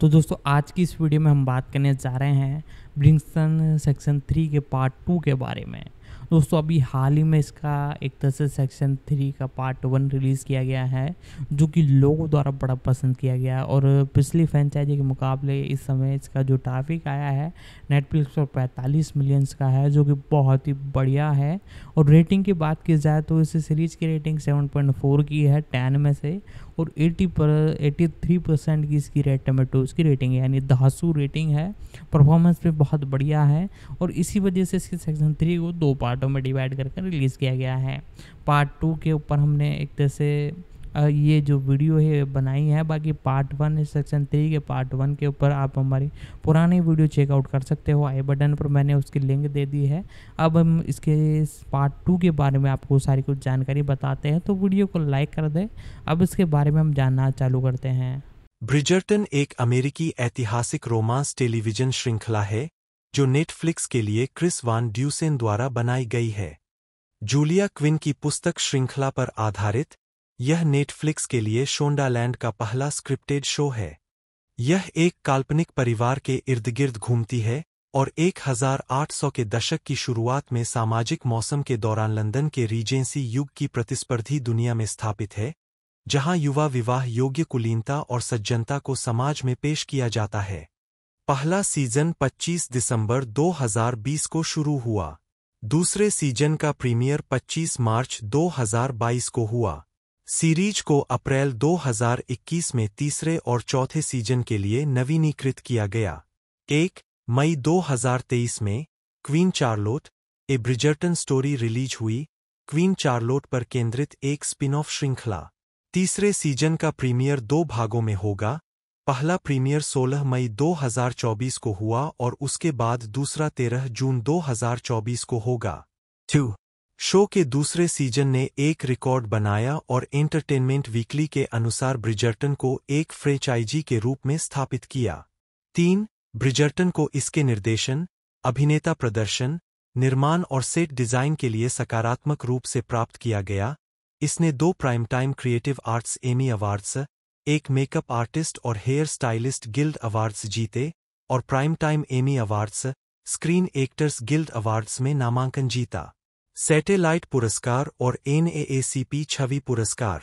तो दोस्तों आज की इस वीडियो में हम बात करने जा रहे हैं ब्रिंगसन सेक्शन थ्री के पार्ट टू के बारे में दोस्तों अभी हाल ही में इसका एक तरह से सेक्शन थ्री का पार्ट वन रिलीज़ किया गया है जो कि लोगों द्वारा बड़ा पसंद किया गया और पिछली फ्रेंचाइजी के मुकाबले इस समय इसका जो ट्रैफिक आया है नेटफ्लिक्स पर पैंतालीस मिलियंस का है जो कि बहुत ही बढ़िया है और रेटिंग की बात की जाए तो इस सीरीज़ की रेटिंग सेवन की है टेन में से और एटी पर थ्री परसेंट की इसकी रेट टमेटोज की रेटिंग है यानी धासू रेटिंग है परफॉर्मेंस भी बहुत बढ़िया है और इसी वजह से इसके सेक्शन थ्री को दो पार्ट पार्टों में डिवाइड करके रिलीज़ किया गया है पार्ट टू के ऊपर हमने एक तरह से ये जो वीडियो है बनाई है बाकी पार्ट वन सेक्शन थ्री के पार्ट वन के ऊपर आप हमारी पुरानी वीडियो चेकआउट कर सकते हो आई बटन पर मैंने उसकी लिंक दे दी है अब हम इसके पार्ट टू के बारे में आपको सारी कुछ जानकारी बताते हैं तो वीडियो को लाइक कर दें अब इसके बारे में हम जानना चालू करते हैं ब्रिजर्टन एक अमेरिकी ऐतिहासिक रोमांस टेलीविजन श्रृंखला है जो नेटफ्लिक्स के लिए क्रिस वान ड्यूसेन द्वारा बनाई गई है जूलिया क्विन की पुस्तक श्रृंखला पर आधारित यह नेटफ्लिक्स के लिए शोंडालैंड का पहला स्क्रिप्टेड शो है यह एक काल्पनिक परिवार के इर्द गिर्द घूमती है और 1800 के दशक की शुरुआत में सामाजिक मौसम के दौरान लंदन के रीजेंसी युग की प्रतिस्पर्धी दुनिया में स्थापित है जहां युवा विवाह योग्य कुलीनता और सज्जनता को समाज में पेश किया जाता है पहला सीजन 25 दिसंबर 2020 को शुरू हुआ दूसरे सीजन का प्रीमियर 25 मार्च 2022 को हुआ सीरीज को अप्रैल 2021 में तीसरे और चौथे सीजन के लिए नवीनीकृत किया गया एक मई 2023 में Queen Charlotte a Bridgerton story release हुई क्वीन चार्लोट पर केंद्रित एक स्पिन ऑफ श्रृंखला तीसरे सीजन का प्रीमियर दो भागों में होगा पहला प्रीमियर 16 मई 2024 को हुआ और उसके बाद दूसरा 13 जून 2024 को होगा टू शो के दूसरे सीजन ने एक रिकॉर्ड बनाया और एंटरटेनमेंट वीकली के अनुसार ब्रिजर्टन को एक फ्रेंचाइजी के रूप में स्थापित किया तीन ब्रिजर्टन को इसके निर्देशन अभिनेता प्रदर्शन निर्माण और सेट डिजाइन के लिए सकारात्मक रूप से प्राप्त किया गया इसने दो Primetime Creative Arts Emmy Awards एक मेकअप आर्टिस्ट और हेयर स्टाइलिस्ट गिल्ड अवार्ड्स जीते और Primetime Emmy Awards Screen Actors Guild Awards में नामांकन जीता सैटेलाइट पुरस्कार और एनएएसीपी छवि पुरस्कार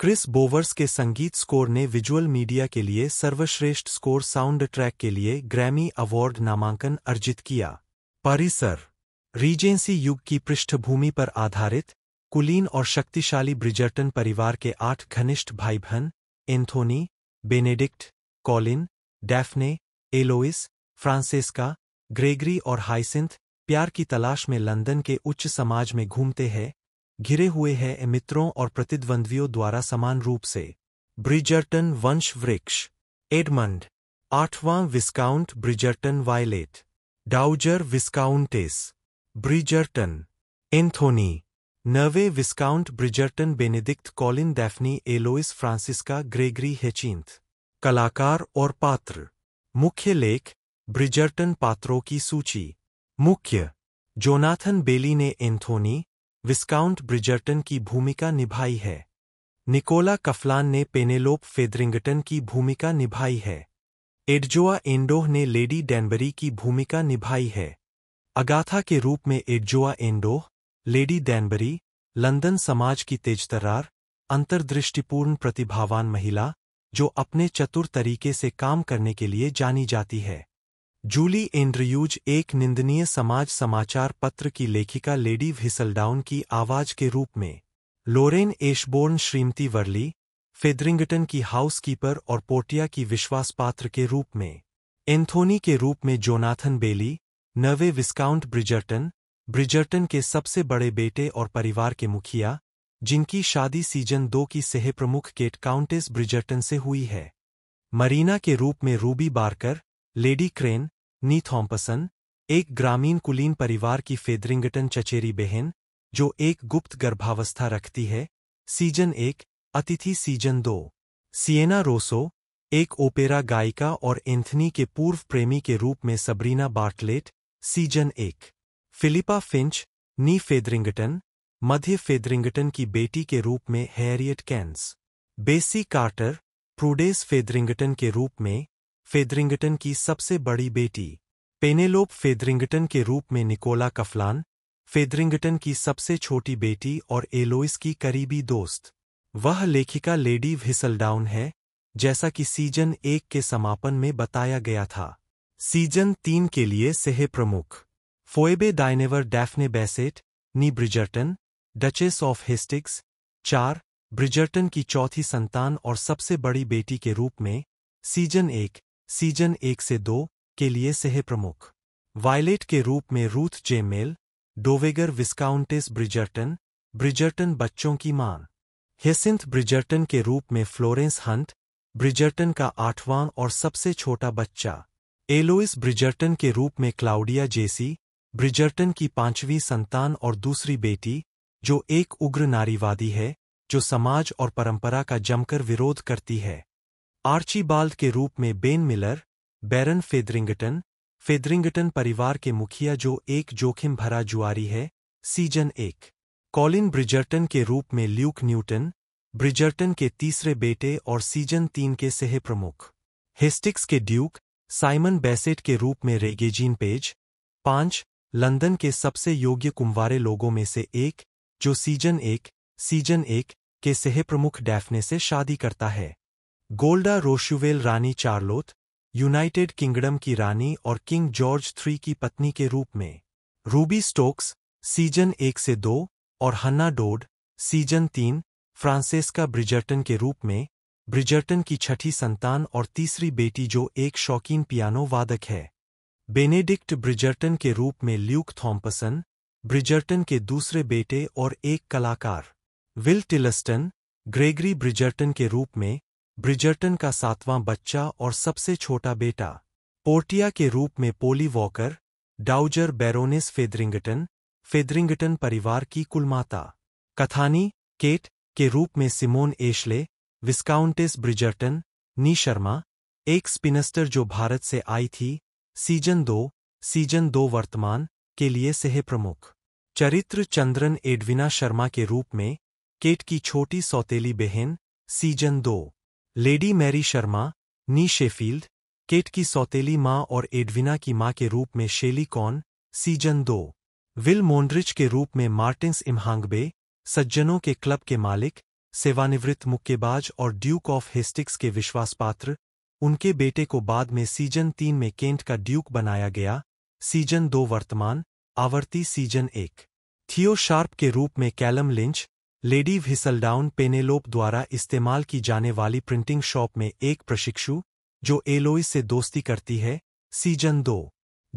क्रिस बोवर्स के संगीत स्कोर ने विजुअल मीडिया के लिए सर्वश्रेष्ठ स्कोर साउंड ट्रैक के लिए ग्रैमी अवार्ड नामांकन अर्जित किया परिसर रीजेंसी युग की पृष्ठभूमि पर आधारित कुलीन और शक्तिशाली ब्रिजर्टन परिवार के आठ घनिष्ठ भाई बहन Anthony Benedict Colin Daphne Eloise Francesca Gregory और हाइसिंथ प्यार की तलाश में लंदन के उच्च समाज में घूमते हैं घिरे हुए हैं मित्रों और प्रतिद्वंद्वियों द्वारा समान रूप से ब्रिजर्टन वंश वृक्ष एडमंड आठवां Viscount Bridgerton Violet Dowager Viscountess Bridgerton Anthony नर्वे Viscount Bridgerton Benedict Colin Daphne Eloise Francesca Gregory Hyacinth कलाकार और पात्र मुख्य लेख ब्रिजर्टन पात्रों की सूची मुख्य जोनाथन बेली ने एंथोनी विस्काउंट ब्रिजर्टन की भूमिका निभाई है निकोला कफलान ने पेनेलोप फेदरिंगटन की भूमिका निभाई है एडजोआ एंडोह ने लेडी डेनबरी की भूमिका निभाई है अगाथा के रूप में एडजोआ एंडोह लेडी डैनबरी लंदन समाज की तेजतर्रार अंतर्दृष्टिपूर्ण प्रतिभावान महिला जो अपने चतुर तरीके से काम करने के लिए जानी जाती है जूली एंड्रयूज एक निंदनीय समाज समाचार पत्र की लेखिका लेडी व्हिसलडाउन की आवाज के रूप में लोरेन एशबोर्न श्रीमती वर्ली फेदरिंगटन की हाउसकीपर और पोटिया की विश्वासपात्र के रूप में एंथोनी के रूप में जोनाथन बेली नवे विस्काउंट ब्रिजर्टन ब्रिजर्टन के सबसे बड़े बेटे और परिवार के मुखिया जिनकी शादी सीजन दो की सह प्रमुख केट काउंटेस ब्रिजर्टन से हुई है मरीना के रूप में Ruby Barker Lady Crane née Thompson एक ग्रामीण कुलीन परिवार की फेदरिंगटन चचेरी बहन जो एक गुप्त गर्भावस्था रखती है सीजन एक अतिथि सीजन दो सिएना रोसो एक ओपेरा गायिका और एंथनी के पूर्व प्रेमी के रूप में सबरीना बार्टलेट सीजन एक फिलिपा फिंच नी फेदरिंगटन मध्य फेदरिंगटन की बेटी के रूप में Harriet Cains Bessie Carter Prudence Featherington के रूप में फेदरिंगटन की सबसे बड़ी बेटी पेनेलोप फेदरिंगटन के रूप में निकोला कफलान फेदरिंगटन की सबसे छोटी बेटी और एलोइस की करीबी दोस्त वह लेखिका लेडी व्हिसलडाउन है जैसा कि सीजन एक के समापन में बताया गया था सीजन तीन के लिए सेह प्रमुख Phoebe Dynevor Daphne Basset née Bridgerton Duchess of Hastings चार ब्रिजर्टन की चौथी संतान और सबसे बड़ी बेटी के रूप में सीजन एक सीजन एक से दो के लिए सह प्रमुख वायलेट के रूप में Ruth Gemmell Dowager Viscountess Bridgerton Bridgerton बच्चों की मां हेसिंथ ब्रिजर्टन के रूप में फ्लोरेंस हंट ब्रिजर्टन का आठवां और सबसे छोटा बच्चा एलोइस ब्रिजर्टन के रूप में क्लाउडिया जेसी ब्रिजर्टन की पांचवीं संतान और दूसरी बेटी जो एक उग्र नारीवादी है जो समाज और परंपरा का जमकर विरोध करती है आर्चीबाल्ड के रूप में बेन मिलर बैरन फेदरिंगटन फेदरिंगटन परिवार के मुखिया जो एक जोखिम भरा जुआरी है सीजन एक कॉलिन ब्रिजर्टन के रूप में ल्यूक न्यूटन ब्रिजर्टन के तीसरे बेटे और सीजन तीन के सह प्रमुख हिस्टिक्स के ड्यूक साइमन बेसेट के रूप में रेगेजीन पेज पांच लंदन के सबसे योग्य कुंवारे लोगों में से एक जो सीजन एक सीजन एक के सह प्रमुख डैफने से शादी करता है गोल्डा रोशुवेल रानी चार्लोथ यूनाइटेड किंगडम की रानी और किंग जॉर्ज थ्री की पत्नी के रूप में रूबी स्टोक्स सीजन एक से दो और हन्ना डोड सीजन तीन फ्रांसेस्का ब्रिजर्टन के रूप में ब्रिजर्टन की छठी संतान और तीसरी बेटी जो एक शौकीन पियानो वादक है बेनेडिक्ट ब्रिजर्टन के रूप में ल्यूक थॉम्पसन ब्रिजर्टन के दूसरे बेटे और एक कलाकार विल टिलस्टन ग्रेगरी ब्रिजर्टन के रूप में ब्रिजर्टन का सातवां बच्चा और सबसे छोटा बेटा पोर्टिया के रूप में Polly Walker Dowager Baroness Featherington Featherington परिवार की कुलमाता कथानी केट के रूप में Simone Ashley Viscountess Bridgerton née Sharma एक स्पिनस्टर जो भारत से आई थी सीजन दो सीजन दो वर्तमान के लिए सह प्रमुख चरित्र चंद्रन एडविना शर्मा के रूप में केट की छोटी सौतेली बहन सीजन दो Lady Mary Sharma née Sheffield Kate की सौतेली माँ और एडविना की माँ के रूप में शेली कॉन सीजन दो विल मोन्ड्रिच के रूप में मार्टिन्स इम्हांगबे सज्जनों के क्लब के मालिक सेवानिवृत्त मुक्केबाज और ड्यूक ऑफ हेस्टिक्स के विश्वासपात्र उनके बेटे को बाद में सीजन तीन में केंट का ड्यूक बनाया गया सीजन दो वर्तमान आवर्ती सीजन एक थियो शार्प के रूप में Calam Lynch Lady Whistledown Penelope द्वारा इस्तेमाल की जाने वाली प्रिंटिंग शॉप में एक प्रशिक्षु जो एलोइस से दोस्ती करती है सीजन दो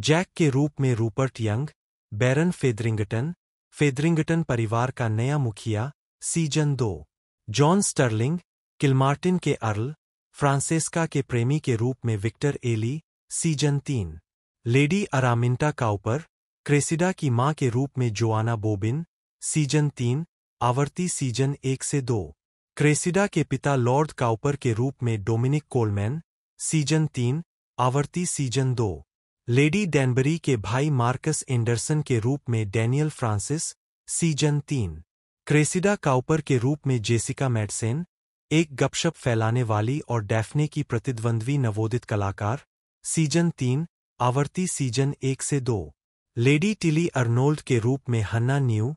जैक के रूप में रूपर्ट यंग बैरन फेदरिंगटन फेदरिंगटन परिवार का नया मुखिया सीजन दो जॉन स्टर्लिंग किलमार्टिन के अर्ल फ्रांसेस्का के प्रेमी के रूप में विक्टर एली सीजन तीन लेडी अरामिंटा काउपर क्रेसिडा की मां के रूप में जोआना बोबिन सीजन तीन आवर्ती सीजन एक से दो क्रेसिडा के पिता लॉर्ड काउपर के रूप में डोमिनिक कोलमैन सीजन तीन आवर्ती सीजन दो लेडी डैनबरी के भाई मार्कस एंडरसन के रूप में डैनियल फ्रांसिस सीजन तीन क्रेसिडा काउपर के रूप में जेसिका मेडसेन एक गपशप फैलाने वाली और डैफ्ने की प्रतिद्वंद्वी नवोदित कलाकार सीजन तीन आवर्ती सीजन एक से दो लेडी टिली अर्नोल्ड के रूप में हन्ना न्यू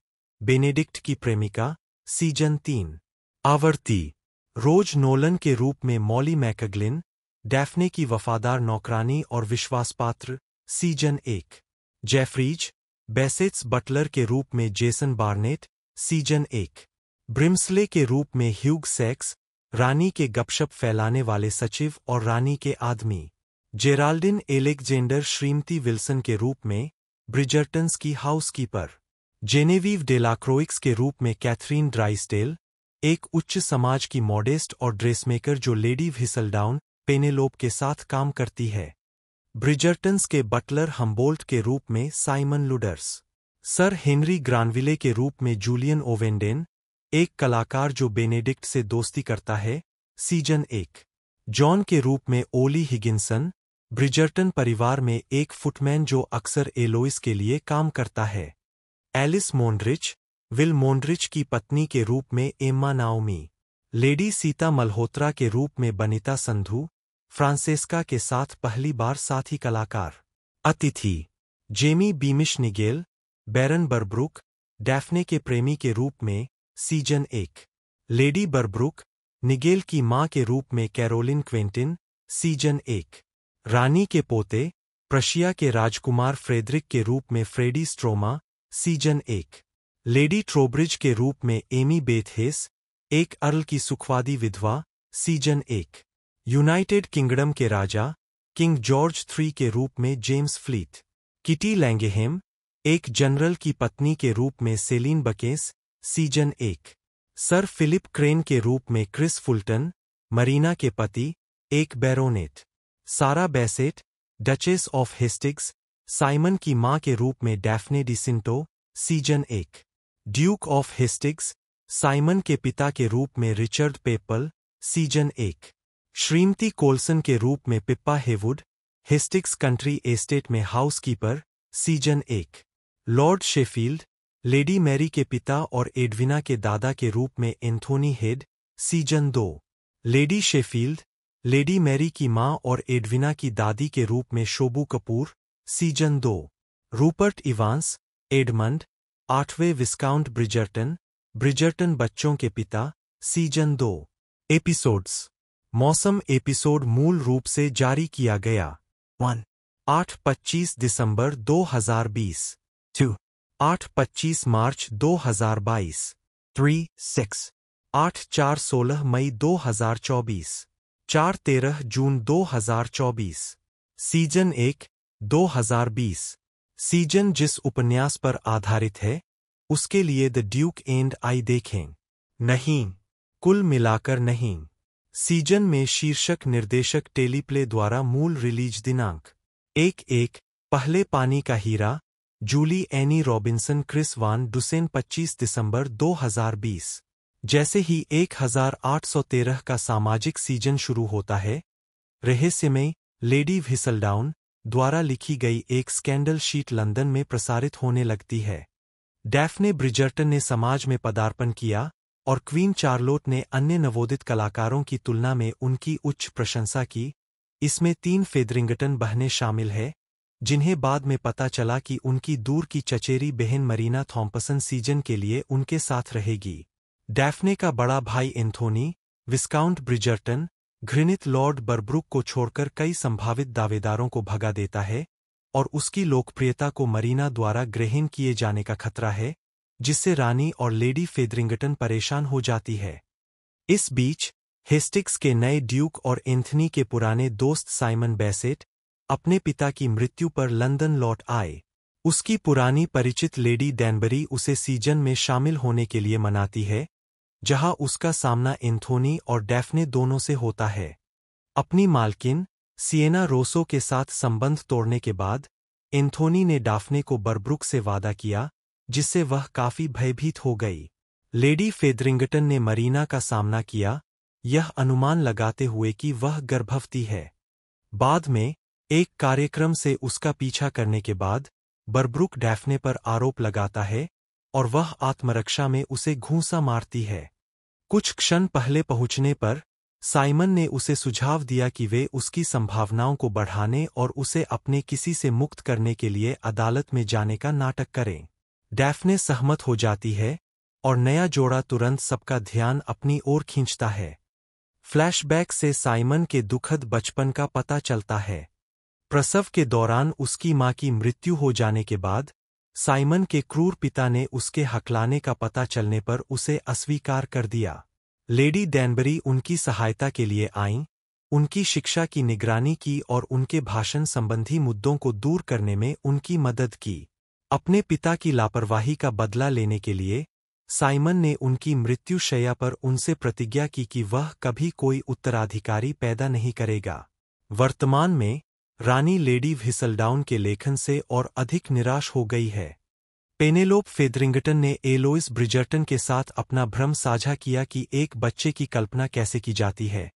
बेनेडिक्ट की प्रेमिका सीजन तीन आवर्ती रोज नोलन के रूप में मॉली मैकगलिन डैफ्ने की वफादार नौकरानी और विश्वासपात्र सीजन एक जेफरीज बेसेट्स बटलर के रूप में जेसन बार्नेट सीजन एक ब्रिम्सले के रूप में ह्यूग सेक्स रानी के गपशप फैलाने वाले सचिव और रानी के आदमी जेराल्डिन एलेक्जेंडर श्रीमती विल्सन के रूप में ब्रिजर्टन्स की हाउसकीपर जेनेवीव डेलाक्रोइक्स के रूप में कैथरीन ड्राइस्टेल एक उच्च समाज की मॉडेस्ट और ड्रेसमेकर जो लेडी व्हिसलडाउन पेनेलोप के साथ काम करती है ब्रिजर्टन्स के बटलर हम्बोल्ट के रूप में Simon Ludders Sir Henry Granville के रूप में जूलियन ओवेंडेन एक कलाकार जो बेनेडिक्ट से दोस्ती करता है सीजन एक जॉन के रूप में ओली हिगिनसन ब्रिजर्टन परिवार में एक फुटमैन जो अक्सर एलोइस के लिए काम करता है एलिस मोन्ड्रिच विल मोन्ड्रिच की पत्नी के रूप में Emma Naomi Lady Sita Malhotra के रूप में बनिता संधू फ्रांसेस्का के साथ पहली बार साथी कलाकार अतिथि Jamie Beamish Nigel Baron Berbrooke Daphne के प्रेमी के रूप में सीजन एक लेडी बर्ब्रुक निगेल की मां के रूप में कैरोलिन क्वेंटिन सीजन एक रानी के पोते प्रशिया के राजकुमार फ्रेडरिक के रूप में फ्रेडी स्ट्रोमा सीजन एक लेडी ट्रोब्रिज के रूप में एमी बेथहेस एक अर्ल की सुखवादी विधवा सीजन एक यूनाइटेड किंगडम के राजा किंग जॉर्ज थ्री के रूप में जेम्स फ्लीट किटी लैंगेहेम एक जनरल की पत्नी के रूप में सेलिन बकेस सीजन एक सर फिलिप क्रेन के रूप में क्रिस फुलटन मरीना के पति एक baronet Sarah Basset Duchess of Hastings Simon की मां के रूप में डैफ्ने डिसिंटो सीजन एक ड्यूक ऑफ हिस्टिक्स साइमन के पिता के रूप में रिचर्ड पेपल सीजन एक श्रीमती कोल्सन के रूप में Pippa Haywood Hastings country estate में हाउसकीपर सीजन एक लॉर्ड शेफील्ड लेडी मैरी के पिता और एडविना के दादा के रूप में एंथोनी हेड सीजन दो लेडी शेफील्ड लेडी मैरी की मां और एडविना की दादी के रूप में शोबू कपूर सीजन दो रूपर्ट इवांस एडमंड आठवें विस्काउंट ब्रिजर्टन ब्रिजर्टन बच्चों के पिता सीजन दो एपिसोड्स मौसम एपिसोड मूल रूप से जारी किया गया वन आठ पच्चीस दिसंबर 2020 टू आठ पच्चीस मार्च 2022 थ्री सिक्स आठ चार सोलह मई 2024 चार तेरह जून 2024 सीजन एक 2020 सीजन जिस उपन्यास पर आधारित है उसके लिए द ड्यूक एंड आई देखें नहीं कुल मिलाकर नहीं सीजन में शीर्षक निर्देशक टेलीप्ले द्वारा मूल रिलीज दिनांक एक एक पहले पानी का हीरा Julie Anne Robinson Chris Van Dusen 25 दिसंबर 2020 जैसे ही 1813 का सामाजिक सीजन शुरू होता है रहस्य में लेडी व्हिसलडाउन द्वारा लिखी गई एक स्कैंडल शीट लंदन में प्रसारित होने लगती है डैफ़ने ब्रिजर्टन ने समाज में पदार्पण किया और क्वीन चार्लोट ने अन्य नवोदित कलाकारों की तुलना में उनकी उच्च प्रशंसा की इसमें तीन फेदरिंगटन बहनें शामिल है जिन्हें बाद में पता चला कि उनकी दूर की चचेरी बहन मरीना थॉम्पसन सीजन के लिए उनके साथ रहेगी डैफने का बड़ा भाई एंथोनी विस्काउंट ब्रिजर्टन घृणित लॉर्ड बर्ब्रुक को छोड़कर कई संभावित दावेदारों को भगा देता है और उसकी लोकप्रियता को मरीना द्वारा ग्रहण किए जाने का खतरा है जिससे रानी और लेडी फेदरिंगटन परेशान हो जाती है इस बीच हेस्टिक्स के नए ड्यूक और एंथनी के पुराने दोस्त साइमन बेसेट अपने पिता की मृत्यु पर लंदन लौट आए उसकी पुरानी परिचित लेडी डैनबरी उसे सीजन में शामिल होने के लिए मनाती है जहां उसका सामना एंथोनी और डैफने दोनों से होता है अपनी मालकिन सिएना रोसो के साथ संबंध तोड़ने के बाद एंथोनी ने डाफने को बर्ब्रुक से वादा किया जिससे वह काफी भयभीत हो गई लेडी फेदरिंगटन ने मरीना का सामना किया यह अनुमान लगाते हुए कि वह गर्भवती है बाद में एक कार्यक्रम से उसका पीछा करने के बाद बरब्रुक डैफने पर आरोप लगाता है और वह आत्मरक्षा में उसे घूंसा मारती है कुछ क्षण पहले पहुंचने पर साइमन ने उसे सुझाव दिया कि वे उसकी संभावनाओं को बढ़ाने और उसे अपने किसी से मुक्त करने के लिए अदालत में जाने का नाटक करें डैफने सहमत हो जाती है और नया जोड़ा तुरंत सबका ध्यान अपनी ओर खींचता है फ्लैशबैक से साइमन के दुखद बचपन का पता चलता है प्रसव के दौरान उसकी मां की मृत्यु हो जाने के बाद साइमन के क्रूर पिता ने उसके हकलाने का पता चलने पर उसे अस्वीकार कर दिया लेडी डैनबरी उनकी सहायता के लिए आईं उनकी शिक्षा की निगरानी की और उनके भाषण संबंधी मुद्दों को दूर करने में उनकी मदद की अपने पिता की लापरवाही का बदला लेने के लिए साइमन ने उनकी मृत्युशया पर उनसे प्रतिज्ञा की कि वह कभी कोई उत्तराधिकारी पैदा नहीं करेगा वर्तमान में रानी लेडी व्हिसलडाउन के लेखन से और अधिक निराश हो गई है पेनेलोप फेदरिंगटन ने एलोइस ब्रिजर्टन के साथ अपना भ्रम साझा किया कि एक बच्चे की कल्पना कैसे की जाती है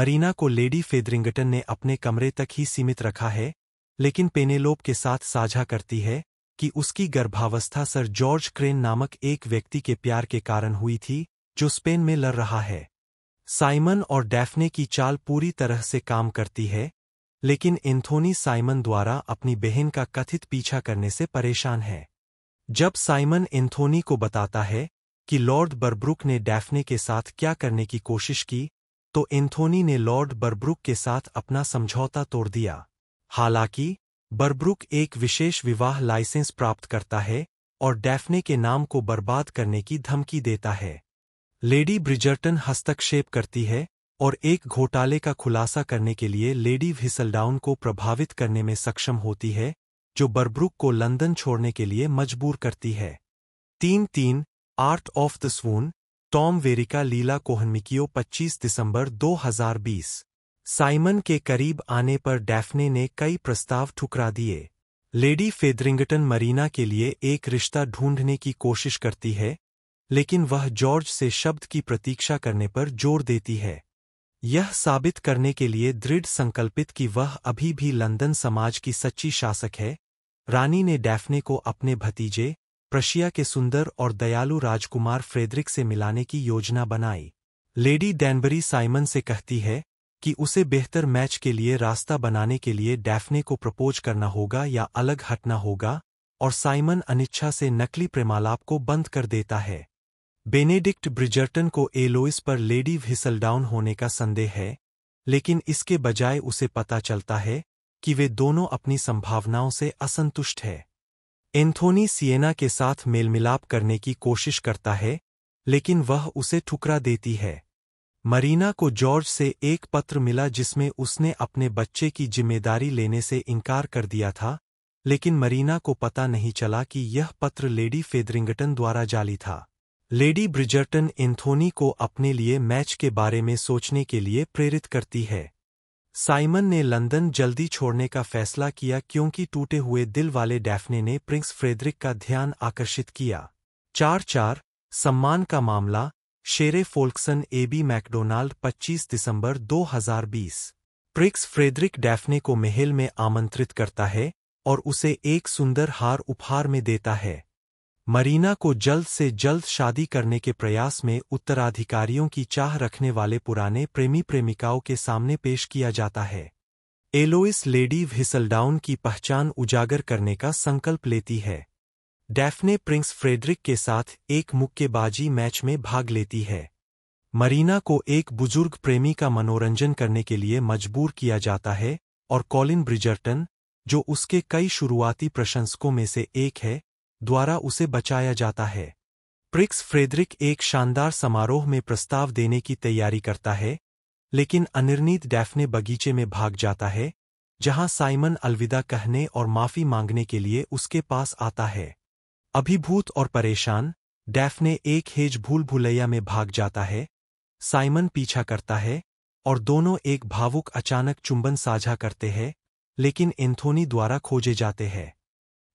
मरीना को लेडी फेदरिंगटन ने अपने कमरे तक ही सीमित रखा है लेकिन पेनेलोप के साथ साझा करती है कि उसकी गर्भावस्था सर जॉर्ज क्रेन नामक एक व्यक्ति के प्यार के कारण हुई थी जो स्पेन में लड़ रहा है साइमन और डैफने की चाल पूरी तरह से काम करती है लेकिन एंथोनी साइमन द्वारा अपनी बहन का कथित पीछा करने से परेशान है जब साइमन एंथोनी को बताता है कि लॉर्ड बर्ब्रुक ने डैफ्ने के साथ क्या करने की कोशिश की तो एंथोनी ने लॉर्ड बर्ब्रुक के साथ अपना समझौता तोड़ दिया हालांकि बर्ब्रुक एक विशेष विवाह लाइसेंस प्राप्त करता है और डैफ्ने के नाम को बर्बाद करने की धमकी देता है लेडी ब्रिजर्टन हस्तक्षेप करती है और एक घोटाले का खुलासा करने के लिए लेडी व्हिसलडाउन को प्रभावित करने में सक्षम होती है जो बर्ब्रुक को लंदन छोड़ने के लिए मजबूर करती है तीन तीन art of the swoon Tom Verica Leila Cohan Miccio 25 दिसंबर 2020 साइमन के करीब आने पर डैफ्ने ने कई प्रस्ताव ठुकरा दिए लेडी फेदरिंगटन मरीना के लिए एक रिश्ता ढूंढने की कोशिश करती है लेकिन वह जॉर्ज से शब्द की प्रतीक्षा करने पर जोर देती है यह साबित करने के लिए दृढ़ संकल्पित कि वह अभी भी लंदन समाज की सच्ची शासक है रानी ने डैफ्ने को अपने भतीजे प्रशिया के सुंदर और दयालु राजकुमार फ्रेडरिक से मिलाने की योजना बनाई लेडी डैनबरी साइमन से कहती है कि उसे बेहतर मैच के लिए रास्ता बनाने के लिए डैफ्ने को प्रपोज करना होगा या अलग हटना होगा और साइमन अनिच्छा से नकली प्रेमालाप को बंद कर देता है बेनेडिक्ट ब्रिजर्टन को एलोइस पर लेडी व्हिसलडाउन होने का संदेह है लेकिन इसके बजाय उसे पता चलता है कि वे दोनों अपनी संभावनाओं से असंतुष्ट है एंथोनी सिएना के साथ मेलमिलाप करने की कोशिश करता है लेकिन वह उसे ठुकरा देती है मरीना को जॉर्ज से एक पत्र मिला जिसमें उसने अपने बच्चे की जिम्मेदारी लेने से इनकार कर दिया था लेकिन मरीना को पता नहीं चला कि यह पत्र लेडी फेदरिंगटन द्वारा जाली था लेडी ब्रिजर्टन एंथोनी को अपने लिए मैच के बारे में सोचने के लिए प्रेरित करती है साइमन ने लंदन जल्दी छोड़ने का फैसला किया क्योंकि टूटे हुए दिल वाले डैफ्ने ने प्रिंस फ्रेडरिक का ध्यान आकर्षित किया चार चार सम्मान का मामला शेरे फोल्कसन एबी मैकडोनाल्ड 25 दिसंबर 2020 प्रिक्स फ्रेडरिक डैफ्ने को महल में आमंत्रित करता है और उसे एक सुंदर हार उपहार में देता है मरीना को जल्द से जल्द शादी करने के प्रयास में उत्तराधिकारियों की चाह रखने वाले पुराने प्रेमी प्रेमिकाओं के सामने पेश किया जाता है एलोइस लेडी व्हिसलडाउन की पहचान उजागर करने का संकल्प लेती है डैफने प्रिंस फ्रेडरिक के साथ एक मुक्केबाजी मैच में भाग लेती है मरीना को एक बुजुर्ग प्रेमी का मनोरंजन करने के लिए मजबूर किया जाता है और कॉलिन ब्रिजर्टन जो उसके कई शुरुआती प्रशंसकों में से एक है द्वारा उसे बचाया जाता है प्रिक्स फ्रेडरिक एक शानदार समारोह में प्रस्ताव देने की तैयारी करता है लेकिन अनिर्णीत डैफने बगीचे में भाग जाता है जहां साइमन अलविदा कहने और माफी मांगने के लिए उसके पास आता है अभिभूत और परेशान डैफने एक हेज भूल भुलैया में भाग जाता है साइमन पीछा करता है और दोनों एक भावुक अचानक चुंबन साझा करते हैं लेकिन एंथोनी द्वारा खोजे जाते हैं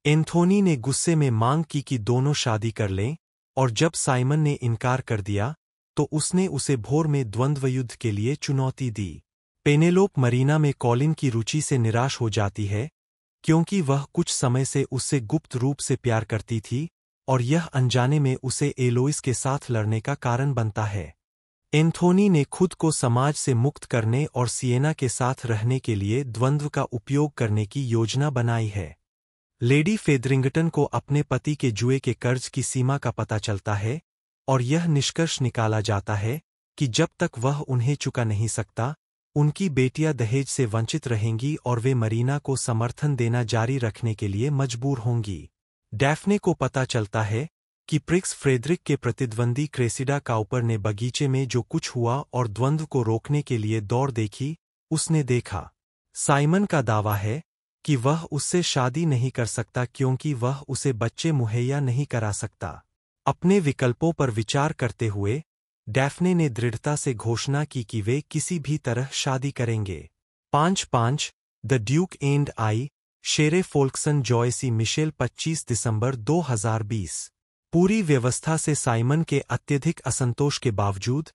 एंथोनी ने गुस्से में मांग की कि दोनों शादी कर लें और जब साइमन ने इनकार कर दिया तो उसने उसे भोर में द्वंद्वयुद्ध के लिए चुनौती दी पेनेलोप मरीना में कॉलिन की रुचि से निराश हो जाती है क्योंकि वह कुछ समय से उससे गुप्त रूप से प्यार करती थी और यह अनजाने में उसे एलोइस के साथ लड़ने का कारण बनता है एंथोनी ने खुद को समाज से मुक्त करने और सिएना के साथ रहने के लिए द्वंद्व का उपयोग करने की योजना बनाई है लेडी फेदरिंगटन को अपने पति के जुए के कर्ज की सीमा का पता चलता है और यह निष्कर्ष निकाला जाता है कि जब तक वह उन्हें चुका नहीं सकता उनकी बेटियां दहेज से वंचित रहेंगी और वे मरीना को समर्थन देना जारी रखने के लिए मजबूर होंगी डैफने को पता चलता है कि प्रिक्स फ्रेडरिक के प्रतिद्वंदी क्रेसिडा काउपर ने बगीचे में जो कुछ हुआ और द्वंद्व को रोकने के लिए दौड़ देखी उसने देखा साइमन का दावा है कि वह उससे शादी नहीं कर सकता क्योंकि वह उसे बच्चे मुहैया नहीं करा सकता अपने विकल्पों पर विचार करते हुए डैफ्ने ने दृढ़ता से घोषणा की कि वे किसी भी तरह शादी करेंगे पांच पांच द ड्यूक एंड आई शेरे फोल्कसन जॉयसी मिशेल 25 दिसंबर 2020 पूरी व्यवस्था से साइमन के अत्यधिक असंतोष के बावजूद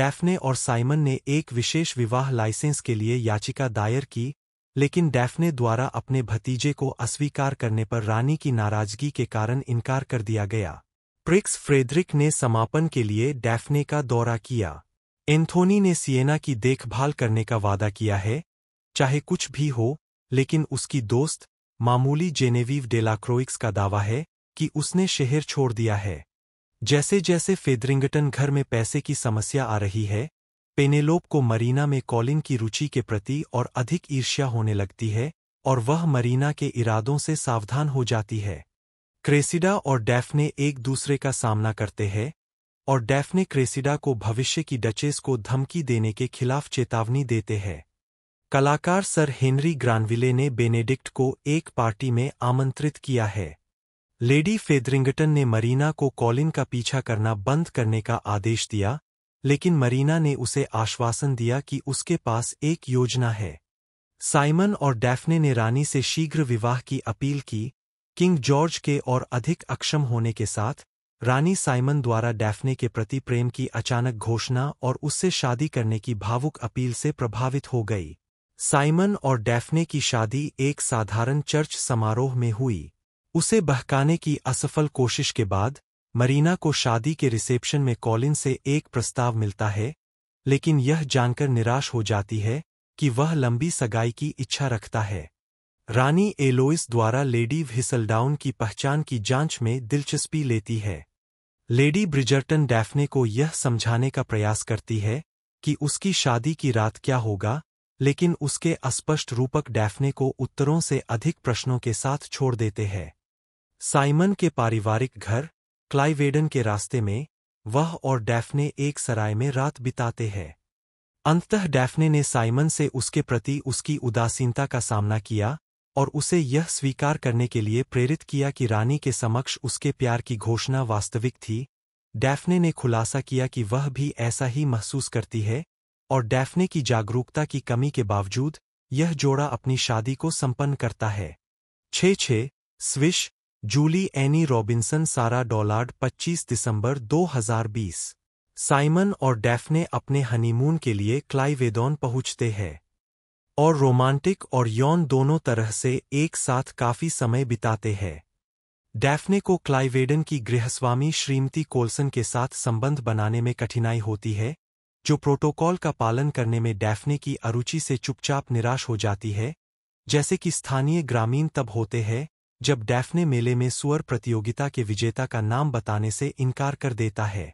डैफ्ने और साइमन ने एक विशेष विवाह लाइसेंस के लिए याचिका दायर की लेकिन डैफ्ने द्वारा अपने भतीजे को अस्वीकार करने पर रानी की नाराजगी के कारण इनकार कर दिया गया प्रिक्स फ्रेडरिक ने समापन के लिए डैफ़ने का दौरा किया एंथोनी ने सिएना की देखभाल करने का वादा किया है चाहे कुछ भी हो लेकिन उसकी दोस्त मामूली जेनेवीव डेलाक्रोइक्स का दावा है कि उसने शहर छोड़ दिया है जैसे जैसे फेदरिंगटन घर में पैसे की समस्या आ रही है पेनेलोप को मरीना में कॉलिन की रुचि के प्रति और अधिक ईर्ष्या होने लगती है और वह मरीना के इरादों से सावधान हो जाती है क्रेसिडा और डैफने एक दूसरे का सामना करते हैं और डैफने क्रेसिडा को भविष्य की डचेस को धमकी देने के खिलाफ चेतावनी देते हैं कलाकार सर हेनरी ग्रानविले ने बेनेडिक्ट को एक पार्टी में आमंत्रित किया है लेडी फेदरिंगटन ने मरीना को कॉलिन का पीछा करना बंद करने का आदेश दिया लेकिन मरीना ने उसे आश्वासन दिया कि उसके पास एक योजना है साइमन और डैफ़ने ने रानी से शीघ्र विवाह की अपील की किंग जॉर्ज के और अधिक अक्षम होने के साथ रानी साइमन द्वारा डैफ्ने के प्रति प्रेम की अचानक घोषणा और उससे शादी करने की भावुक अपील से प्रभावित हो गई साइमन और डैफ़ने की शादी एक साधारण चर्च समारोह में हुई उसे बहकाने की असफल कोशिश के बाद मरीना को शादी के रिसेप्शन में कॉलिन से एक प्रस्ताव मिलता है लेकिन यह जानकर निराश हो जाती है कि वह लंबी सगाई की इच्छा रखता है रानी एलोइस द्वारा लेडी हिसलडाउन की पहचान की जांच में दिलचस्पी लेती है लेडी ब्रिजर्टन डैफ्ने को यह समझाने का प्रयास करती है कि उसकी शादी की रात क्या होगा लेकिन उसके अस्पष्ट रूपक डैफ्ने को उत्तरों से अधिक प्रश्नों के साथ छोड़ देते हैं साइमन के पारिवारिक घर क्लाइवेडन के रास्ते में वह और डैफने एक सराय में रात बिताते हैं अंततः डैफने ने साइमन से उसके प्रति उसकी उदासीनता का सामना किया और उसे यह स्वीकार करने के लिए प्रेरित किया कि रानी के समक्ष उसके प्यार की घोषणा वास्तविक थी डैफने ने खुलासा किया कि वह भी ऐसा ही महसूस करती है और डैफने की जागरूकता की कमी के बावजूद यह जोड़ा अपनी शादी को संपन्न करता है छे छे स्विश जूली एनी रॉबिन्सन सारा डॉलार्ड 25 दिसंबर 2020 साइमन और डेफने अपने हनीमून के लिए क्लाइवेदॉन पहुंचते हैं और रोमांटिक और यौन दोनों तरह से एक साथ काफी समय बिताते हैं डेफने को क्लाइवेडन की गृहस्वामी श्रीमती कोल्सन के साथ संबंध बनाने में कठिनाई होती है जो प्रोटोकॉल का पालन करने में डेफने की अरुचि से चुपचाप निराश हो जाती है जैसे कि स्थानीय ग्रामीण तब होते हैं जब डैफ्ने मेले में सुअर प्रतियोगिता के विजेता का नाम बताने से इनकार कर देता है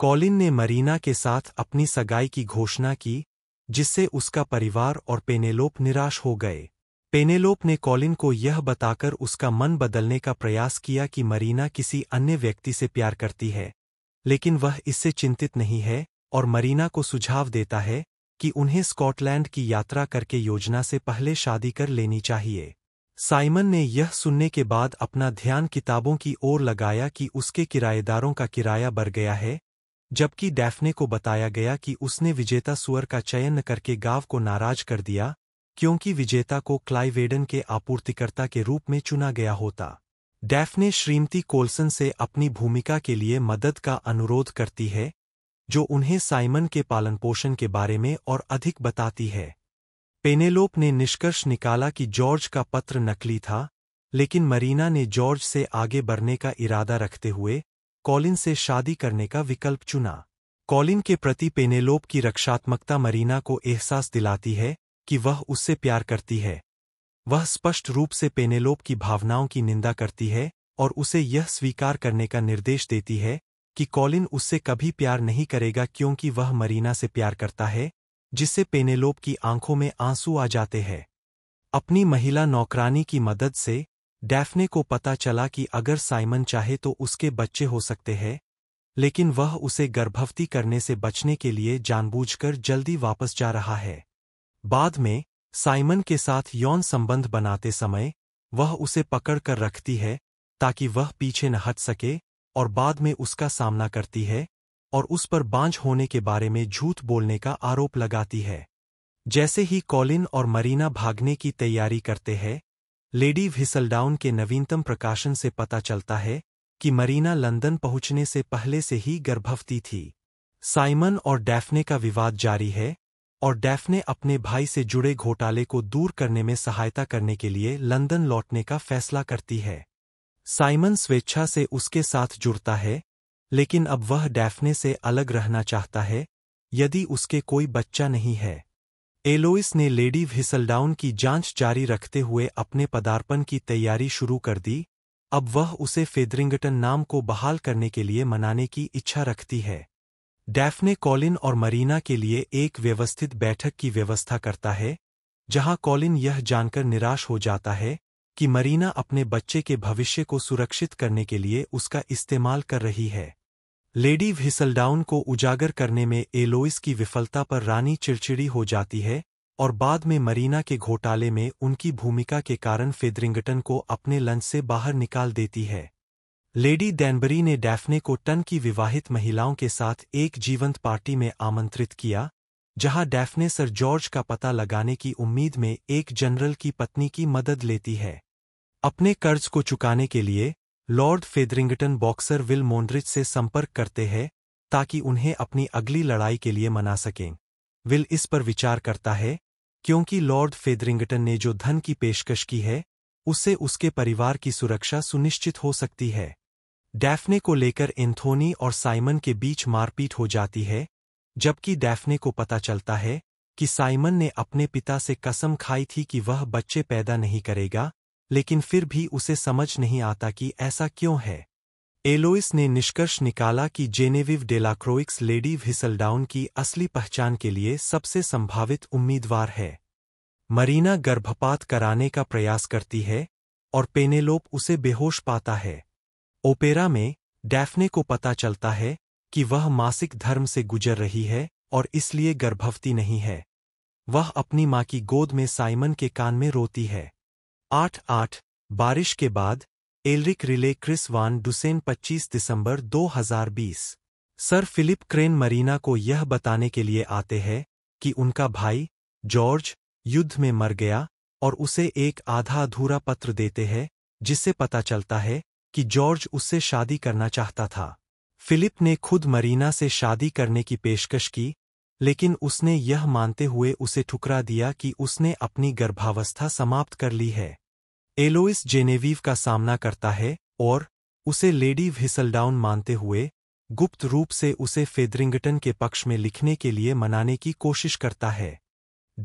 कॉलिन ने मरीना के साथ अपनी सगाई की घोषणा की जिससे उसका परिवार और पेनेलोप निराश हो गए पेनेलोप ने कॉलिन को यह बताकर उसका मन बदलने का प्रयास किया कि मरीना किसी अन्य व्यक्ति से प्यार करती है लेकिन वह इससे चिंतित नहीं है और मरीना को सुझाव देता है कि उन्हें स्कॉटलैंड की यात्रा करके योजना से पहले शादी कर लेनी चाहिए साइमन ने यह सुनने के बाद अपना ध्यान किताबों की ओर लगाया कि उसके किराएदारों का किराया बढ़ गया है जबकि डैफने को बताया गया कि उसने विजेता सुअर का चयन करके गांव को नाराज कर दिया क्योंकि विजेता को क्लाइवेडन के आपूर्तिकर्ता के रूप में चुना गया होता डैफने श्रीमती कोल्सन से अपनी भूमिका के लिए मदद का अनुरोध करती है जो उन्हें साइमन के पालन पोषण के बारे में और अधिक बताती है पेनेलोप ने निष्कर्ष निकाला कि जॉर्ज का पत्र नकली था लेकिन मरीना ने जॉर्ज से आगे बढ़ने का इरादा रखते हुए कॉलिन से शादी करने का विकल्प चुना कॉलिन के प्रति पेनेलोप की रक्षात्मकता मरीना को एहसास दिलाती है कि वह उससे प्यार करती है वह स्पष्ट रूप से पेनेलोप की भावनाओं की निंदा करती है और उसे यह स्वीकार करने का निर्देश देती है कि कॉलिन उससे कभी प्यार नहीं करेगा क्योंकि वह मरीना से प्यार करता है जिससे पेनेलोप की आंखों में आंसू आ जाते हैं अपनी महिला नौकरानी की मदद से डैफ्ने को पता चला कि अगर साइमन चाहे तो उसके बच्चे हो सकते हैं लेकिन वह उसे गर्भवती करने से बचने के लिए जानबूझकर जल्दी वापस जा रहा है बाद में साइमन के साथ यौन संबंध बनाते समय वह उसे पकड़ कर रखती है ताकि वह पीछे न हट सके और बाद में उसका सामना करती है और उस पर बांझ होने के बारे में झूठ बोलने का आरोप लगाती है जैसे ही कॉलिन और मरीना भागने की तैयारी करते हैं लेडी व्हिसलडाउन के नवीनतम प्रकाशन से पता चलता है कि मरीना लंदन पहुंचने से पहले से ही गर्भवती थी साइमन और डैफ्ने का विवाद जारी है और डैफने अपने भाई से जुड़े घोटाले को दूर करने में सहायता करने के लिए लंदन लौटने का फैसला करती है साइमन स्वेच्छा से उसके साथ जुड़ता है लेकिन अब वह डैफ्ने से अलग रहना चाहता है यदि उसके कोई बच्चा नहीं है एलोइस ने लेडी व्हिसलडाउन की जांच जारी रखते हुए अपने पदार्पण की तैयारी शुरू कर दी अब वह उसे फेदरिंगटन नाम को बहाल करने के लिए मनाने की इच्छा रखती है डैफने कॉलिन और मरीना के लिए एक व्यवस्थित बैठक की व्यवस्था करता है जहां कॉलिन यह जानकर निराश हो जाता है कि मरीना अपने बच्चे के भविष्य को सुरक्षित करने के लिए उसका इस्तेमाल कर रही है लेडी व्हिसलडाउन को उजागर करने में एलोइस की विफलता पर रानी चिड़चिड़ी हो जाती है और बाद में मरीना के घोटाले में उनकी भूमिका के कारण फेदरिंगटन को अपने लंच से बाहर निकाल देती है लेडी डैनबरी ने डैफने को टन की विवाहित महिलाओं के साथ एक जीवंत पार्टी में आमंत्रित किया जहां डैफ्ने सर जॉर्ज का पता लगाने की उम्मीद में एक जनरल की पत्नी की मदद लेती है अपने कर्ज को चुकाने के लिए Lord Featherington boxer Will Mondrich से संपर्क करते हैं ताकि उन्हें अपनी अगली लड़ाई के लिए मना सकें विल इस पर विचार करता है क्योंकि लॉर्ड फेदरिंगटन ने जो धन की पेशकश की है उससे उसके परिवार की सुरक्षा सुनिश्चित हो सकती है डैफ्ने को लेकर एंथोनी और साइमन के बीच मारपीट हो जाती है जबकि डैफ्ने को पता चलता है कि साइमन ने अपने पिता से कसम खाई थी कि वह बच्चे पैदा नहीं करेगा लेकिन फिर भी उसे समझ नहीं आता कि ऐसा क्यों है एलोइस ने निष्कर्ष निकाला कि जेनेविव डेलाक्रोइक्स लेडी व्हिसलडाउन की असली पहचान के लिए सबसे संभावित उम्मीदवार है मरीना गर्भपात कराने का प्रयास करती है और पेनेलोप उसे बेहोश पाता है ओपेरा में डैफ्ने को पता चलता है कि वह मासिक धर्म से गुजर रही है और इसलिए गर्भवती नहीं है वह अपनी मां की गोद में साइमन के कान में रोती है आठ आठ बारिश के बाद Alrick Riley Chris Van Dusen 25 दिसंबर 2020 सर फिलिप क्रेन मरीना को यह बताने के लिए आते हैं कि उनका भाई जॉर्ज युद्ध में मर गया और उसे एक आधा अधूरा पत्र देते हैं जिससे पता चलता है कि जॉर्ज उससे शादी करना चाहता था फिलिप ने खुद मरीना से शादी करने की पेशकश की लेकिन उसने यह मानते हुए उसे ठुकरा दिया कि उसने अपनी गर्भावस्था समाप्त कर ली है एलोइस जेनेवीव का सामना करता है और उसे लेडी व्हिसलडाउन मानते हुए गुप्त रूप से उसे फेदरिंगटन के पक्ष में लिखने के लिए मनाने की कोशिश करता है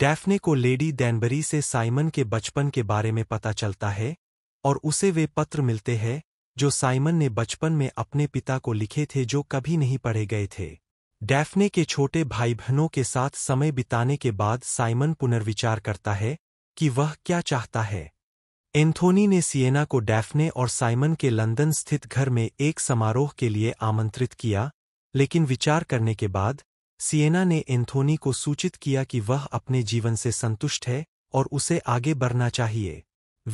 डैफ्ने को लेडी डैनबरी से साइमन के बचपन के बारे में पता चलता है और उसे वे पत्र मिलते हैं जो साइमन ने बचपन में अपने पिता को लिखे थे जो कभी नहीं पढ़े गए थे डैफ्ने के छोटे भाई बहनों के साथ समय बिताने के बाद साइमन पुनर्विचार करता है कि वह क्या चाहता है एंथोनी ने सिएना को डैफ्ने और साइमन के लंदन स्थित घर में एक समारोह के लिए आमंत्रित किया लेकिन विचार करने के बाद सिएना ने एंथोनी को सूचित किया कि वह अपने जीवन से संतुष्ट है और उसे आगे बढ़ना चाहिए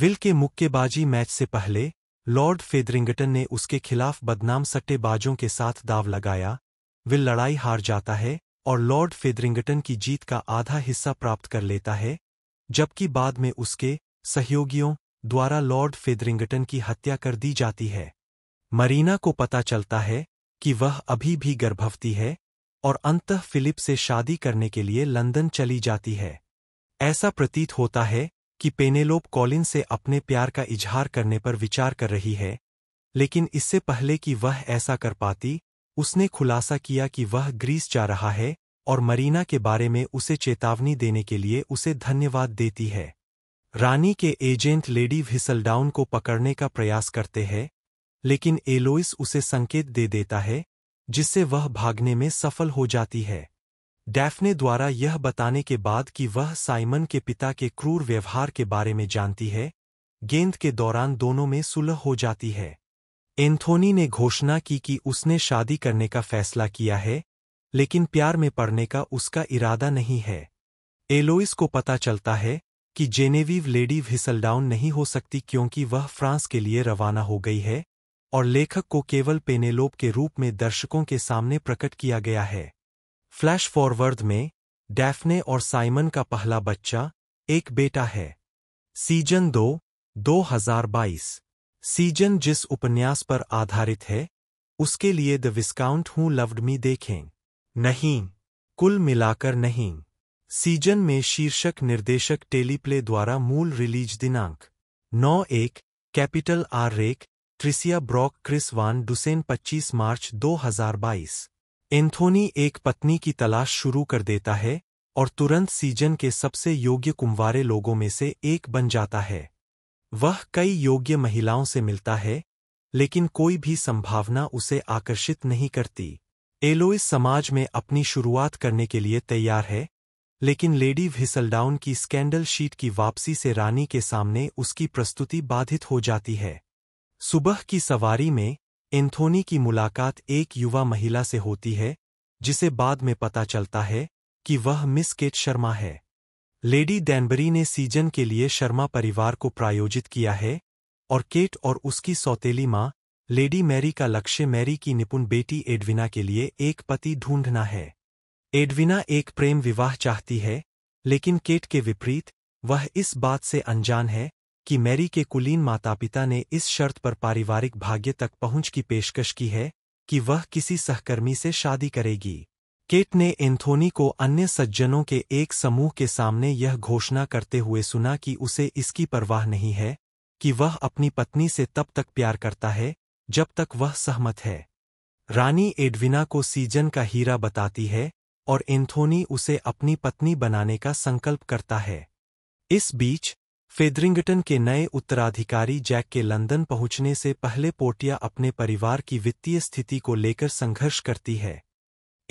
विल के मुक्केबाजी मैच से पहले लॉर्ड फेदरिंगटन ने उसके खिलाफ बदनाम सट्टेबाजों के साथ दाव लगाया विल लड़ाई हार जाता है और लॉर्ड फेदरिंगटन की जीत का आधा हिस्सा प्राप्त कर लेता है जबकि बाद में उसके सहयोगियों द्वारा लॉर्ड फेदरिंगटन की हत्या कर दी जाती है मरीना को पता चलता है कि वह अभी भी गर्भवती है और अंत फिलिप से शादी करने के लिए लंदन चली जाती है ऐसा प्रतीत होता है कि पेनेलोप कॉलिन से अपने प्यार का इजहार करने पर विचार कर रही है लेकिन इससे पहले कि वह ऐसा कर पाती उसने खुलासा किया कि वह ग्रीस जा रहा है और मरीना के बारे में उसे चेतावनी देने के लिए उसे धन्यवाद देती है रानी के एजेंट लेडी व्हिसलडाउन को पकड़ने का प्रयास करते हैं लेकिन एलोइस उसे संकेत दे देता है जिससे वह भागने में सफल हो जाती है डैफने द्वारा यह बताने के बाद कि वह साइमन के पिता के क्रूर व्यवहार के बारे में जानती है गेंद के दौरान दोनों में सुलह हो जाती है एंथोनी ने घोषणा की कि उसने शादी करने का फैसला किया है लेकिन प्यार में पड़ने का उसका इरादा नहीं है एलोइस को पता चलता है कि जेनेवीव लेडी व्हिसलडाउन नहीं हो सकती क्योंकि वह फ्रांस के लिए रवाना हो गई है और लेखक को केवल पेनेलोप के रूप में दर्शकों के सामने प्रकट किया गया है फ्लैश फॉरवर्ड में डैफने और साइमन का पहला बच्चा एक बेटा है सीजन दो 2022 सीजन जिस उपन्यास पर आधारित है उसके लिए द विस्काउंट हूं लव्ड मी देखें नहीं कुल मिलाकर नहीं सीजन में शीर्षक निर्देशक टेलीप्ले द्वारा मूल रिलीज दिनांक नौ एक capital R rake Tricia Brock Chris Van Dusen 25 मार्च 2022 एंथोनी एक पत्नी की तलाश शुरू कर देता है और तुरंत सीजन के सबसे योग्य कुंवारे लोगों में से एक बन जाता है वह कई योग्य महिलाओं से मिलता है लेकिन कोई भी संभावना उसे आकर्षित नहीं करती एलोइस समाज में अपनी शुरुआत करने के लिए तैयार है लेकिन लेडी व्हिसलडाउन की स्कैंडल शीट की वापसी से रानी के सामने उसकी प्रस्तुति बाधित हो जाती है सुबह की सवारी में एंथोनी की मुलाकात एक युवा महिला से होती है जिसे बाद में पता चलता है कि वह मिस केट शर्मा है लेडी डैनबरी ने सीजन के लिए शर्मा परिवार को प्रायोजित किया है और केट और उसकी सौतेली माँ लेडी मैरी का लक्ष्य मैरी की निपुण बेटी एडविना के लिए एक पति ढूंढना है एडविना एक प्रेम विवाह चाहती है लेकिन केट के विपरीत वह इस बात से अनजान है कि मैरी के कुलीन माता पिता ने इस शर्त पर पारिवारिक भाग्य तक पहुंच की पेशकश की है कि वह किसी सहकर्मी से शादी करेगी केट ने एंथोनी को अन्य सज्जनों के एक समूह के सामने यह घोषणा करते हुए सुना कि उसे इसकी परवाह नहीं है कि वह अपनी पत्नी से तब तक प्यार करता है जब तक वह सहमत है रानी एडविना को सीजन का हीरा बताती है और एंथोनी उसे अपनी पत्नी बनाने का संकल्प करता है इस बीच फेदरिंगटन के नए उत्तराधिकारी जैक के लंदन पहुंचने से पहले पोटिया अपने परिवार की वित्तीय स्थिति को लेकर संघर्ष करती है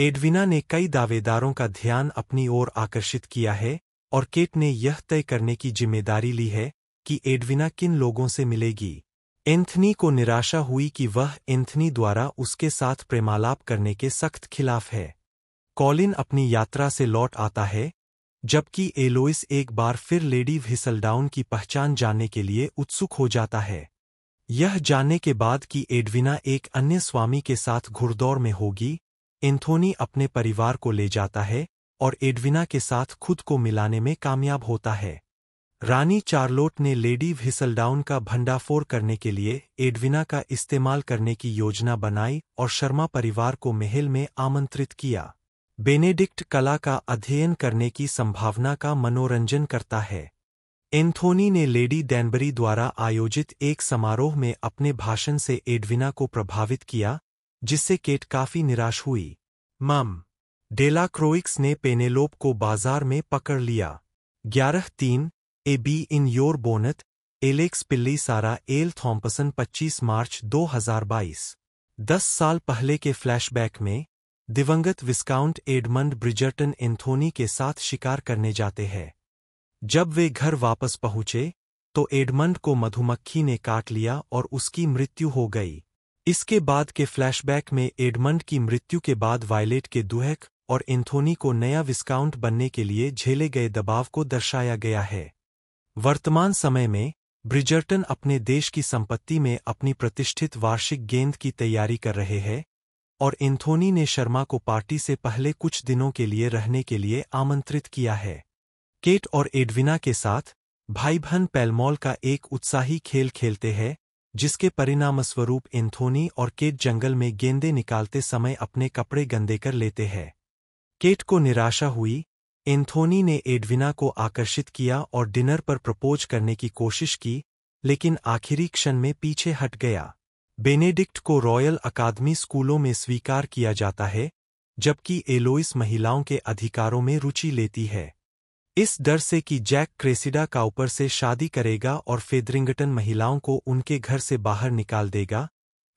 एडविना ने कई दावेदारों का ध्यान अपनी ओर आकर्षित किया है और केट ने यह तय करने की जिम्मेदारी ली है कि एडविना किन लोगों से मिलेगी एंथनी को निराशा हुई कि वह एंथनी द्वारा उसके साथ प्रेमालाप करने के सख्त खिलाफ है कॉलिन अपनी यात्रा से लौट आता है जबकि एलोइस एक बार फिर लेडी व्हिसलडाउन की पहचान जानने के लिए उत्सुक हो जाता है यह जानने के बाद कि एडविना एक अन्य स्वामी के साथ घुड़दौड़ में होगी एंथोनी अपने परिवार को ले जाता है और एडविना के साथ खुद को मिलाने में कामयाब होता है रानी चार्लोट ने लेडी व्हिसलडाउन का भंडाफोड़ करने के लिए एडविना का इस्तेमाल करने की योजना बनाई और शर्मा परिवार को महल में आमंत्रित किया बेनेडिक्ट कला का अध्ययन करने की संभावना का मनोरंजन करता है एंथोनी ने लेडी डैनबरी द्वारा आयोजित एक समारोह में अपने भाषण से एडविना को प्रभावित किया जिससे केट काफी निराश हुई मम डेलाक्रोइक्स ने पेनेलोप को बाजार में पकड़ लिया ग्यारह तीन a bee in your bonnet Alex Pillai Sarah L Thompson 25 मार्च 2022 दस साल पहले के फ्लैशबैक में दिवंगत विस्काउंट एडमंड ब्रिजर्टन एंथोनी के साथ शिकार करने जाते हैं जब वे घर वापस पहुंचे तो एडमंड को मधुमक्खी ने काट लिया और उसकी मृत्यु हो गई इसके बाद के फ्लैशबैक में एडमंड की मृत्यु के बाद वायलेट के दुहक और एंथोनी को नया विस्काउंट बनने के लिए झेले गए दबाव को दर्शाया गया है वर्तमान समय में ब्रिजर्टन अपने देश की संपत्ति में अपनी प्रतिष्ठित वार्षिक गेंद की तैयारी कर रहे हैं और एंथोनी ने शर्मा को पार्टी से पहले कुछ दिनों के लिए रहने के लिए आमंत्रित किया है केट और एडविना के साथ भाई बहन पैलमॉल का एक उत्साही खेल खेलते हैं जिसके परिणामस्वरूप एंथोनी और केट जंगल में गेंदे निकालते समय अपने कपड़े गंदे कर लेते हैं केट को निराशा हुई एंथोनी ने एडविना को आकर्षित किया और डिनर पर प्रपोज करने की कोशिश की लेकिन आखिरी क्षण में पीछे हट गया बेनेडिक्ट को रॉयल अकादमी स्कूलों में स्वीकार किया जाता है जबकि एलोइस महिलाओं के अधिकारों में रुचि लेती है इस डर से कि जैक क्रेसिडा काउपर से शादी करेगा और फेदरिंगटन महिलाओं को उनके घर से बाहर निकाल देगा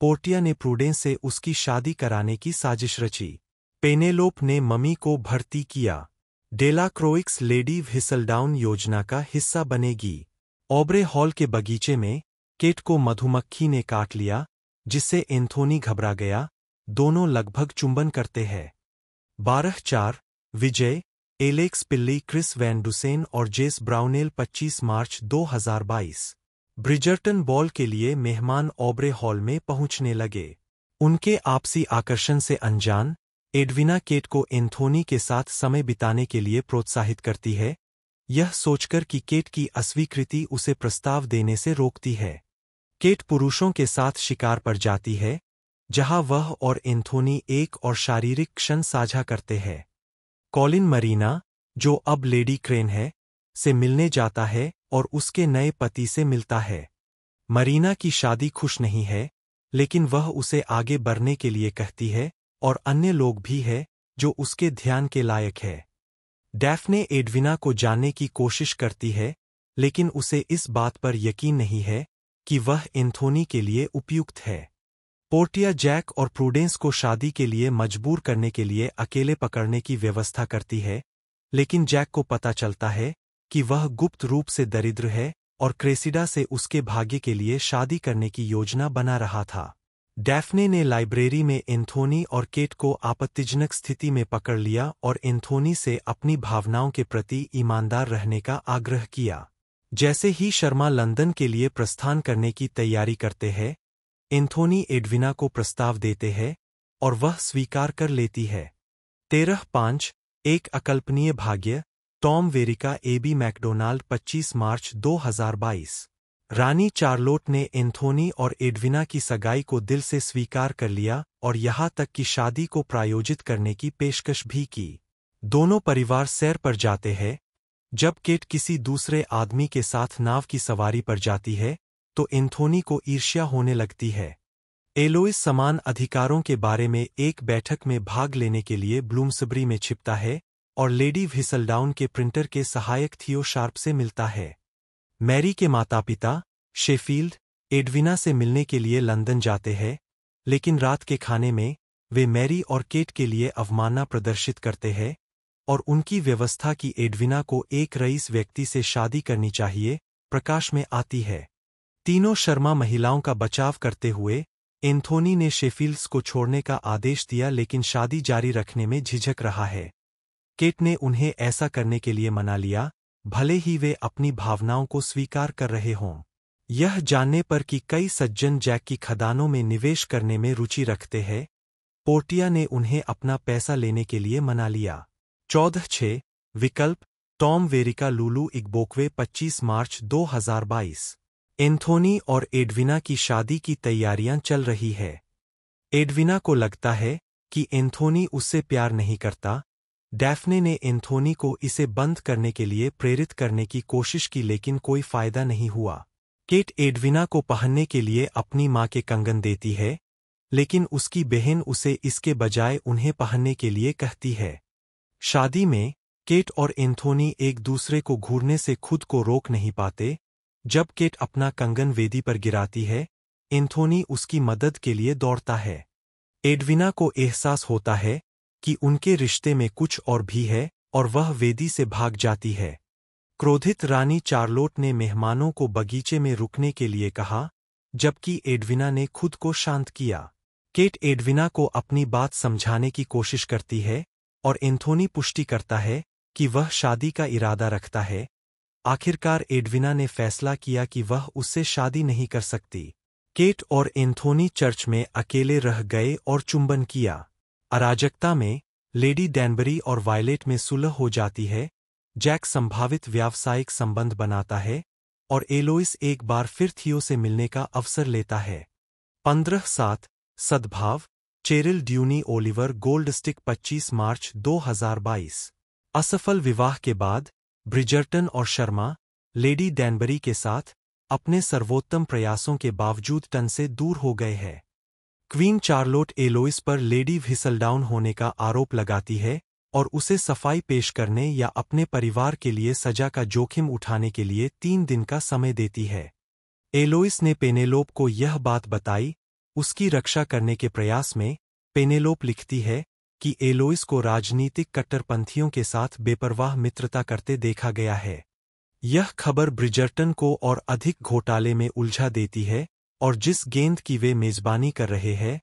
पोर्टिया ने प्रूडेंस से उसकी शादी कराने की साजिश रची पेनेलोप ने मम्मी को भर्ती किया डेलाक्रोइक्स लेडी व्हिसलडाउन योजना का हिस्सा बनेगी ओबरे हॉल के बगीचे में केट को मधुमक्खी ने काट लिया जिससे एंथोनी घबरा गया दोनों लगभग चुंबन करते हैं बारह चार विजय Alex Pillai Chris Van Dusen और जेस ब्राउनेल 25 मार्च 2022 ब्रिजर्टन बॉल के लिए मेहमान ओबरे हॉल में पहुंचने लगे उनके आपसी आकर्षण से अनजान एडविना केट को एंथोनी के साथ समय बिताने के लिए प्रोत्साहित करती है यह सोचकर कि केट की अस्वीकृति उसे प्रस्ताव देने से रोकती है केट पुरुषों के साथ शिकार पर जाती है जहां वह और एंथोनी एक और शारीरिक क्षण साझा करते हैं कॉलिन मरीना जो अब लेडी क्रेन है से मिलने जाता है और उसके नए पति से मिलता है मरीना की शादी खुश नहीं है लेकिन वह उसे आगे बढ़ने के लिए कहती है और अन्य लोग भी है जो उसके ध्यान के लायक है डैफने एडविना को जानने की कोशिश करती है लेकिन उसे इस बात पर यकीन नहीं है कि वह एंथोनी के लिए उपयुक्त है पोर्टिया जैक और प्रूडेंस को शादी के लिए मजबूर करने के लिए अकेले पकड़ने की व्यवस्था करती है लेकिन जैक को पता चलता है कि वह गुप्त रूप से दरिद्र है और क्रेसिडा से उसके भाग्य के लिए शादी करने की योजना बना रहा था डैफ्ने ने लाइब्रेरी में एंथोनी और केट को आपत्तिजनक स्थिति में पकड़ लिया और एंथोनी से अपनी भावनाओं के प्रति ईमानदार रहने का आग्रह किया जैसे ही शर्मा लंदन के लिए प्रस्थान करने की तैयारी करते हैं एंथोनी एडविना को प्रस्ताव देते हैं और वह स्वीकार कर लेती है तेरह पांच एक अकल्पनीय भाग्य टॉम वेरिका एबी मैकडोनाल्ड 25 मार्च 2022 रानी चार्लोट ने एंथोनी और एडविना की सगाई को दिल से स्वीकार कर लिया और यहाँ तक कि शादी को प्रायोजित करने की पेशकश भी की दोनों परिवार सैर पर जाते हैं जब केट किसी दूसरे आदमी के साथ नाव की सवारी पर जाती है तो एंथोनी को ईर्ष्या होने लगती है एलोइस समान अधिकारों के बारे में एक बैठक में भाग लेने के लिए ब्लूम्सबरी में छिपता है और लेडी व्हिसलडाउन के प्रिंटर के सहायक थियो शार्प से मिलता है मैरी के माता पिता शेफील्ड एडविना से मिलने के लिए लंदन जाते हैं लेकिन रात के खाने में वे मैरी और केट के लिए अवमानना प्रदर्शित करते हैं और उनकी व्यवस्था की एडविना को एक रईस व्यक्ति से शादी करनी चाहिए प्रकाश में आती है तीनों शर्मा महिलाओं का बचाव करते हुए एंथोनी ने शेफील्ड्स को छोड़ने का आदेश दिया लेकिन शादी जारी रखने में झिझक रहा है केट ने उन्हें ऐसा करने के लिए मना लिया भले ही वे अपनी भावनाओं को स्वीकार कर रहे हों यह जानने पर कि कई सज्जन जैक की खदानों में निवेश करने में रुचि रखते हैं पोर्टिया ने उन्हें अपना पैसा लेने के लिए मना लिया चौदह छे विकल्प टॉम वेरिका लूलू इकबोकवे 25 मार्च 2022 एंथोनी और एडविना की शादी की तैयारियां चल रही है एडविना को लगता है कि एंथोनी उससे प्यार नहीं करता डैफ्ने ने एंथोनी को इसे बंद करने के लिए प्रेरित करने की कोशिश की लेकिन कोई फायदा नहीं हुआ केट एडविना को पहनने के लिए अपनी माँ के कंगन देती है लेकिन उसकी बहन उसे इसके बजाय उन्हें पहनने के लिए कहती है शादी में केट और एंथोनी एक दूसरे को घूरने से खुद को रोक नहीं पाते जब केट अपना कंगन वेदी पर गिराती है एंथोनी उसकी मदद के लिए दौड़ता है एडविना को एहसास होता है कि उनके रिश्ते में कुछ और भी है और वह वेदी से भाग जाती है क्रोधित रानी चार्लोट ने मेहमानों को बगीचे में रुकने के लिए कहा जबकि एडविना ने खुद को शांत किया केट एडविना को अपनी बात समझाने की कोशिश करती है और एंथोनी पुष्टि करता है कि वह शादी का इरादा रखता है आखिरकार एडविना ने फैसला किया कि वह उससे शादी नहीं कर सकती केट और एंथोनी चर्च में अकेले रह गए और चुंबन किया अराजकता में लेडी डैनबरी और वायलेट में सुलह हो जाती है जैक संभावित व्यावसायिक संबंध बनाता है और एलोइस एक बार फिर थियो से मिलने का अवसर लेता है पंद्रह सात सद्भाव Cheryl Dunye Oliver Goldstick 25 मार्च 2022 असफल विवाह के बाद ब्रिजर्टन और शर्मा लेडी डैनबरी के साथ अपने सर्वोत्तम प्रयासों के बावजूद टन से दूर हो गए हैं क्वीन चार्लोट एलोइस पर लेडी व्हिसलडाउन होने का आरोप लगाती है और उसे सफाई पेश करने या अपने परिवार के लिए सजा का जोखिम उठाने के लिए तीन दिन का समय देती है एलोइस ने पेनेलोप को यह बात बताई उसकी रक्षा करने के प्रयास में पेनेलोप लिखती है कि एलोइस को राजनीतिक कट्टरपंथियों के साथ बेपरवाह मित्रता करते देखा गया है यह खबर ब्रिजर्टन को और अधिक घोटाले में उलझा देती है और जिस गेंद की वे मेजबानी कर रहे हैं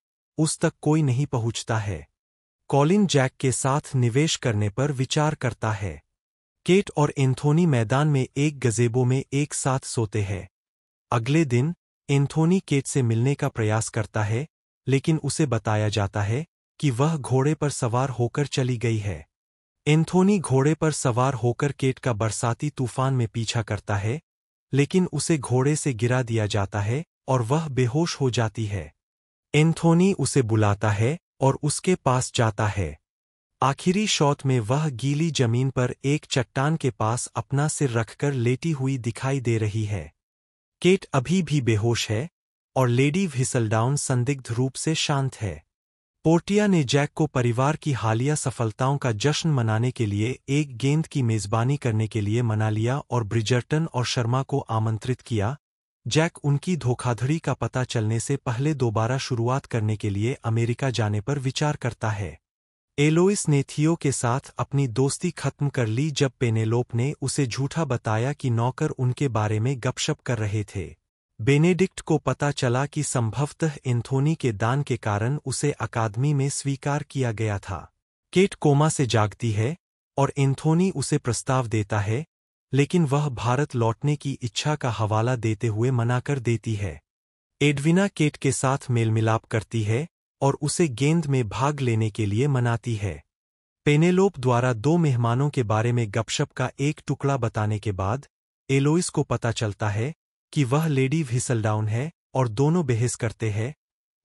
उस तक कोई नहीं पहुंचता है कॉलिन जैक के साथ निवेश करने पर विचार करता है केट और एंथोनी मैदान में एक गजेबो में एक साथ सोते हैं अगले दिन एंथोनी केट से मिलने का प्रयास करता है लेकिन उसे बताया जाता है कि वह घोड़े पर सवार होकर चली गई है एंथोनी घोड़े पर सवार होकर केट का बरसाती तूफान में पीछा करता है लेकिन उसे घोड़े से गिरा दिया जाता है और वह बेहोश हो जाती है एंथोनी उसे बुलाता है और उसके पास जाता है आखिरी शॉट में वह गीली जमीन पर एक चट्टान के पास अपना सिर रखकर लेटी हुई दिखाई दे रही है केट अभी भी बेहोश है और लेडी व्हिसलडाउन संदिग्ध रूप से शांत है पोर्टिया ने जैक को परिवार की हालिया सफलताओं का जश्न मनाने के लिए एक गेंद की मेजबानी करने के लिए मना लिया और ब्रिजर्टन और शर्मा को आमंत्रित किया जैक उनकी धोखाधड़ी का पता चलने से पहले दोबारा शुरुआत करने के लिए अमेरिका जाने पर विचार करता है एलोइस ने थियो के साथ अपनी दोस्ती खत्म कर ली जब पेनेलोप ने उसे झूठा बताया कि नौकर उनके बारे में गपशप कर रहे थे बेनेडिक्ट को पता चला कि संभवतः एंथोनी के दान के कारण उसे अकादमी में स्वीकार किया गया था केट कोमा से जागती है और एंथोनी उसे प्रस्ताव देता है लेकिन वह भारत लौटने की इच्छा का हवाला देते हुए मना कर देती है एडविना केट के साथ मेल मिलाप करती है और उसे गेंद में भाग लेने के लिए मनाती है पेनेलोप द्वारा दो मेहमानों के बारे में गपशप का एक टुकड़ा बताने के बाद एलोइस को पता चलता है कि वह लेडी व्हिसलडाउन है और दोनों बेहस करते हैं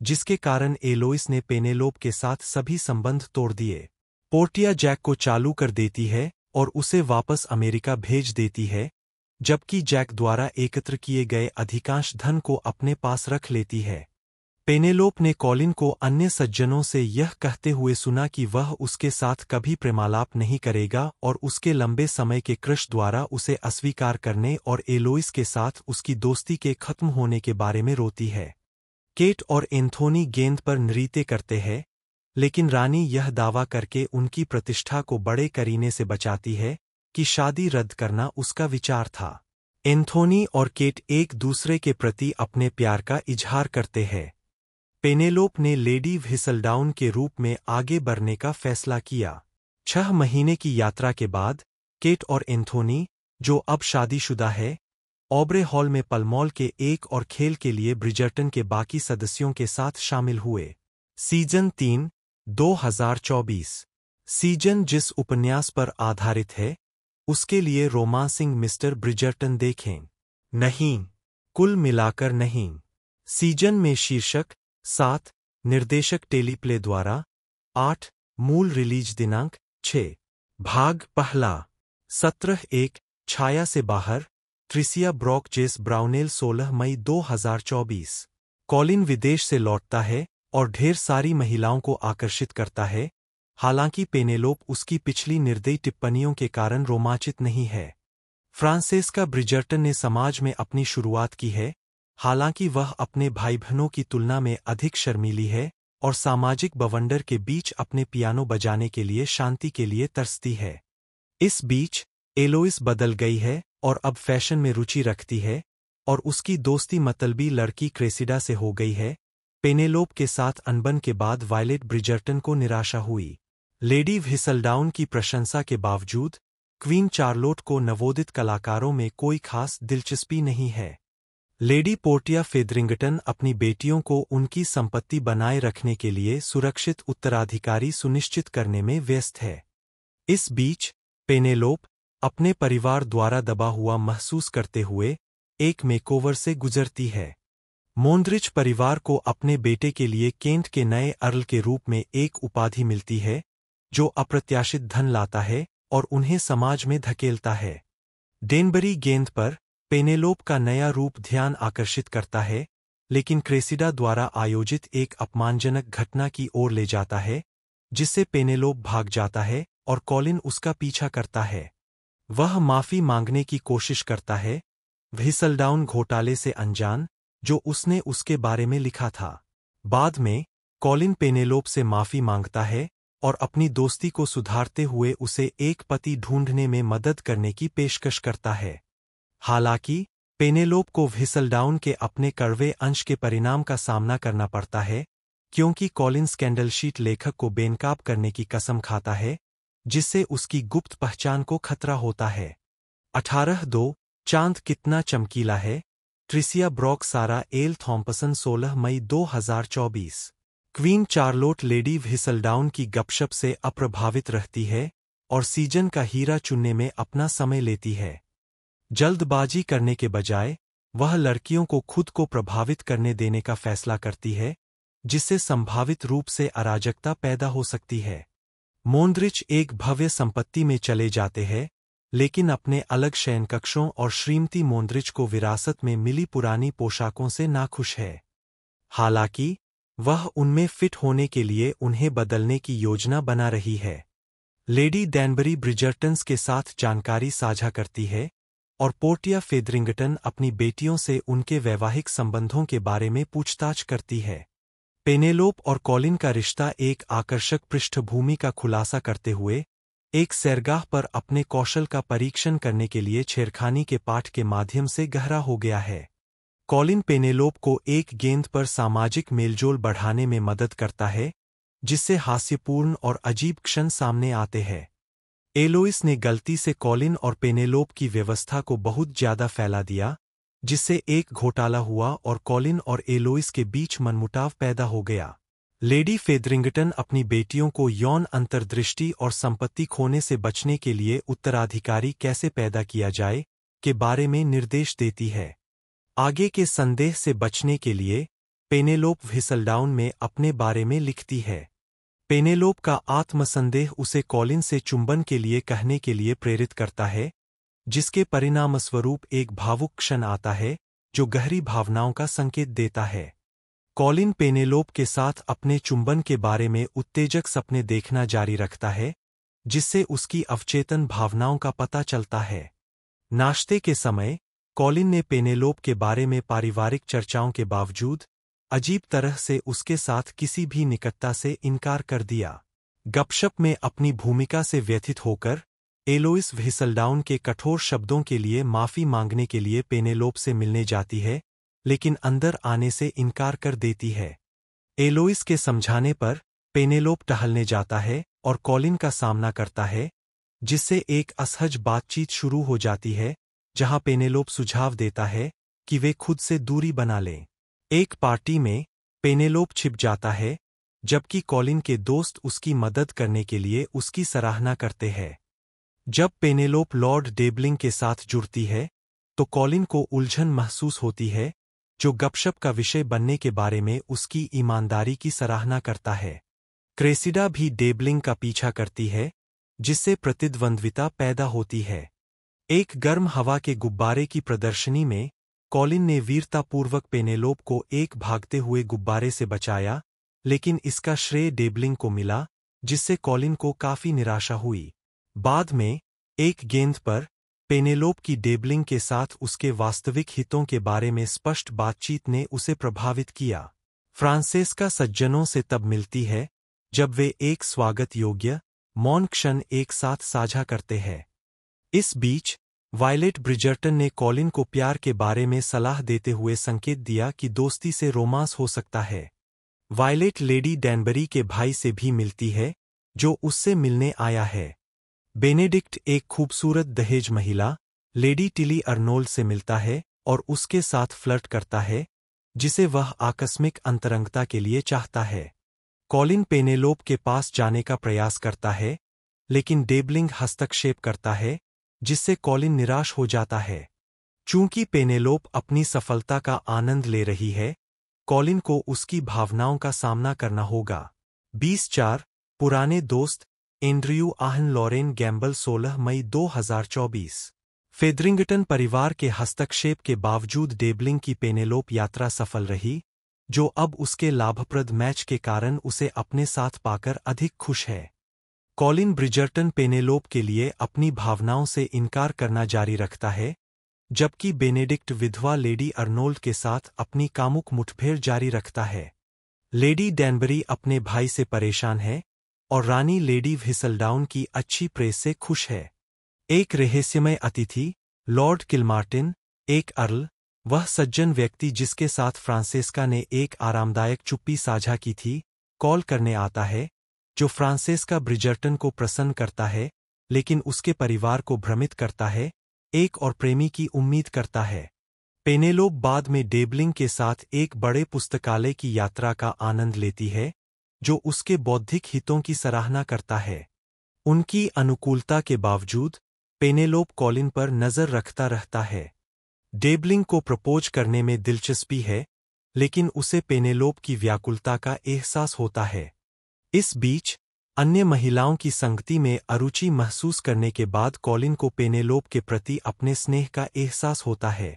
जिसके कारण एलोइस ने पेनेलोप के साथ सभी संबंध तोड़ दिए पोर्टिया जैक को चालू कर देती है और उसे वापस अमेरिका भेज देती है जबकि जैक द्वारा एकत्र किए गए अधिकांश धन को अपने पास रख लेती है पेनेलोप ने कॉलिन को अन्य सज्जनों से यह कहते हुए सुना कि वह उसके साथ कभी प्रेमालाप नहीं करेगा और उसके लंबे समय के कृष द्वारा उसे अस्वीकार करने और एलोइस के साथ उसकी दोस्ती के खत्म होने के बारे में रोती है केट और एंथोनी गेंद पर नृत्य करते हैं लेकिन रानी यह दावा करके उनकी प्रतिष्ठा को बड़े करीने से बचाती है कि शादी रद्द करना उसका विचार था एंथोनी और केट एक दूसरे के प्रति अपने प्यार का इजहार करते हैं पेनेलोप ने लेडी व्हिसलडाउन के रूप में आगे बढ़ने का फैसला किया छह महीने की यात्रा के बाद केट और एंथोनी जो अब शादीशुदा है ऑबरे हॉल में पलमॉल के एक और खेल के लिए ब्रिजर्टन के बाकी सदस्यों के साथ शामिल हुए सीजन तीन 2024 सीजन जिस उपन्यास पर आधारित है उसके लिए रोमांसिंग मिस्टर ब्रिजर्टन देखें नहीं कुल मिलाकर नहीं सीजन में शीर्षक सात निर्देशक टेलीप्ले द्वारा आठ मूल रिलीज दिनांक छः भाग पहला सत्रह एक छाया से बाहर ट्रिसिया ब्रॉक जेस ब्राउनेल 16 मई 2024 कॉलिन विदेश से लौटता है और ढेर सारी महिलाओं को आकर्षित करता है हालांकि पेनेलोप उसकी पिछली निर्दयी टिप्पणियों के कारण रोमांचित नहीं है फ्रांसेस्का ब्रिजर्टन ने समाज में अपनी शुरुआत की है हालांकि वह अपने भाई बहनों की तुलना में अधिक शर्मीली है और सामाजिक बवंडर के बीच अपने पियानो बजाने के लिए शांति के लिए तरसती है इस बीच एलोइस बदल गई है और अब फैशन में रुचि रखती है और उसकी दोस्ती मतलबी लड़की क्रेसिडा से हो गई है पेनेलोप के साथ अनबन के बाद वायलेट ब्रिजर्टन को निराशा हुई लेडी व्हिसलडाउन की प्रशंसा के बावजूद क्वीन चार्लोट को नवोदित कलाकारों में कोई खास दिलचस्पी नहीं है लेडी पोर्टिया फेदरिंगटन अपनी बेटियों को उनकी संपत्ति बनाए रखने के लिए सुरक्षित उत्तराधिकारी सुनिश्चित करने में व्यस्त है इस बीच पेनेलोप अपने परिवार द्वारा दबा हुआ महसूस करते हुए एक मेकोवर से गुजरती है मोन्द्रिज परिवार को अपने बेटे के लिए केंट के नए अर्ल के रूप में एक उपाधि मिलती है जो अप्रत्याशित धन लाता है और उन्हें समाज में धकेलता है डेनबरी गेंद पर पेनेलोप का नया रूप ध्यान आकर्षित करता है लेकिन क्रेसिडा द्वारा आयोजित एक अपमानजनक घटना की ओर ले जाता है जिससे पेनेलोप भाग जाता है और कॉलिन उसका पीछा करता है वह माफी मांगने की कोशिश करता है व्हिसलडाउन घोटाले से अनजान जो उसने उसके बारे में लिखा था बाद में कॉलिन पेनेलोप से माफी मांगता है और अपनी दोस्ती को सुधारते हुए उसे एक पति ढूंढने में मदद करने की पेशकश करता है हालांकि पेनेलोप को व्हिसलडाउन के अपने कड़वे अंश के परिणाम का सामना करना पड़ता है क्योंकि कॉलिन स्कैंडलशीट लेखक को बेनकाब करने की कसम खाता है जिससे उसकी गुप्त पहचान को खतरा होता है अठारह दो चांद कितना चमकीला है Tricia Brock Sarah L Thompson 16 मई 2024 क्वीन चार्लोट लेडी व्हिसलडाउन की गपशप से अप्रभावित रहती है और सीजन का हीरा चुनने में अपना समय लेती है जल्दबाजी करने के बजाय वह लड़कियों को खुद को प्रभावित करने देने का फैसला करती है जिससे संभावित रूप से अराजकता पैदा हो सकती है मोन्द्रिच एक भव्य संपत्ति में चले जाते हैं लेकिन अपने अलग शयनकक्षों और श्रीमती मोन्द्रिच को विरासत में मिली पुरानी पोशाकों से नाखुश है हालांकि वह उनमें फिट होने के लिए उन्हें बदलने की योजना बना रही है लेडी डैनबरी ब्रिजर्टन्स के साथ जानकारी साझा करती है और पोर्टिया फेदरिंगटन अपनी बेटियों से उनके वैवाहिक संबंधों के बारे में पूछताछ करती है पेनेलोप और कॉलिन का रिश्ता एक आकर्षक पृष्ठभूमि का खुलासा करते हुए एक सैरगाह पर अपने कौशल का परीक्षण करने के लिए छेड़खानी के पाठ के माध्यम से गहरा हो गया है कॉलिन पेनेलोप को एक गेंद पर सामाजिक मेलजोल बढ़ाने में मदद करता है जिससे हास्यपूर्ण और अजीब क्षण सामने आते हैं एलोइस ने गलती से कॉलिन और पेनेलोप की व्यवस्था को बहुत ज्यादा फैला दिया जिससे एक घोटाला हुआ और कॉलिन और एलोइस के बीच मनमुटाव पैदा हो गया लेडी फेदरिंगटन अपनी बेटियों को यौन अंतर्दृष्टि और संपत्ति खोने से बचने के लिए उत्तराधिकारी कैसे पैदा किया जाए के बारे में निर्देश देती है आगे के संदेह से बचने के लिए पेनेलोप व्हिसलडाउन में अपने बारे में लिखती है पेनेलोप का आत्मसंदेह उसे कॉलिन से चुंबन के लिए कहने के लिए प्रेरित करता है जिसके परिणामस्वरूप एक भावुक क्षण आता है जो गहरी भावनाओं का संकेत देता है कॉलिन पेनेलोप के साथ अपने चुंबन के बारे में उत्तेजक सपने देखना जारी रखता है जिससे उसकी अवचेतन भावनाओं का पता चलता है नाश्ते के समय कॉलिन ने पेनेलोप के बारे में पारिवारिक चर्चाओं के बावजूद अजीब तरह से उसके साथ किसी भी निकटता से इनकार कर दिया गपशप में अपनी भूमिका से व्यथित होकर एलोइस व्हिसलडाउन के कठोर शब्दों के लिए माफी मांगने के लिए पेनेलोप से मिलने जाती है लेकिन अंदर आने से इनकार कर देती है एलोइस के समझाने पर पेनेलोप टहलने जाता है और कॉलिन का सामना करता है जिससे एक असहज बातचीत शुरू हो जाती है जहां पेनेलोप सुझाव देता है कि वे खुद से दूरी बना लें एक पार्टी में पेनेलोप छिप जाता है जबकि कॉलिन के दोस्त उसकी मदद करने के लिए उसकी सराहना करते हैं जब पेनेलोप लॉर्ड डेबलिंग के साथ जुड़ती है तो कॉलिन को उलझन महसूस होती है जो गपशप का विषय बनने के बारे में उसकी ईमानदारी की सराहना करता है क्रेसिडा भी डेबलिंग का पीछा करती है जिससे प्रतिद्वंद्विता पैदा होती है एक गर्म हवा के गुब्बारे की प्रदर्शनी में कॉलिन ने वीरतापूर्वक पेनेलोप को एक भागते हुए गुब्बारे से बचाया लेकिन इसका श्रेय डेबलिंग को मिला जिससे कॉलिन को काफी निराशा हुई बाद में एक गेंद पर पेनेलोप की डेबलिंग के साथ उसके वास्तविक हितों के बारे में स्पष्ट बातचीत ने उसे प्रभावित किया फ्रांसेस्का सज्जनों से तब मिलती है जब वे एक स्वागत योग्य मौन क्षण एक साथ साझा करते हैं इस बीच वायलेट ब्रिजर्टन ने कॉलिन को प्यार के बारे में सलाह देते हुए संकेत दिया कि दोस्ती से रोमांस हो सकता है वायलेट लेडी डैनबरी के भाई से भी मिलती है जो उससे मिलने आया है बेनेडिक्ट एक खूबसूरत दहेज महिला लेडी टिली अर्नोल्ड से मिलता है और उसके साथ फ्लर्ट करता है जिसे वह आकस्मिक अंतरंगता के लिए चाहता है कॉलिन पेनेलोप के पास जाने का प्रयास करता है लेकिन डेबलिंग हस्तक्षेप करता है जिससे कॉलिन निराश हो जाता है चूंकि पेनेलोप अपनी सफलता का आनंद ले रही है कॉलिन को उसकी भावनाओं का सामना करना होगा बीस चार पुराने दोस्त एंड्रयू आहन लॉरेन गैम्बल 16 मई 2024 फेदरिंगटन परिवार के हस्तक्षेप के बावजूद डेबलिंग की पेनेलोप यात्रा सफल रही जो अब उसके लाभप्रद मैच के कारण उसे अपने साथ पाकर अधिक खुश है कॉलिन ब्रिजर्टन पेनेलोप के लिए अपनी भावनाओं से इनकार करना जारी रखता है जबकि बेनेडिक्ट विधवा लेडी अर्नोल्ड के साथ अपनी कामुक मुठभेड़ जारी रखता है लेडी डैनबरी अपने भाई से परेशान है और रानी लेडी व्हिसलडाउन की अच्छी प्रेस से खुश है एक रहस्यमय अतिथि लॉर्ड किलमार्टिन एक अर्ल वह सज्जन व्यक्ति जिसके साथ फ्रांसेस्का ने एक आरामदायक चुप्पी साझा की थी कॉल करने आता है जो फ्रांसेस्का ब्रिजर्टन को प्रसन्न करता है लेकिन उसके परिवार को भ्रमित करता है एक और प्रेमी की उम्मीद करता है पेनेलोप बाद में डेबलिंग के साथ एक बड़े पुस्तकालय की यात्रा का आनंद लेती है जो उसके बौद्धिक हितों की सराहना करता है उनकी अनुकूलता के बावजूद पेनेलोप कॉलिन पर नजर रखता रहता है डेबलिंग को प्रपोज करने में दिलचस्पी है लेकिन उसे पेनेलोप की व्याकुलता का एहसास होता है इस बीच अन्य महिलाओं की संगति में अरुचि महसूस करने के बाद कॉलिन को पेनेलोप के प्रति अपने स्नेह का एहसास होता है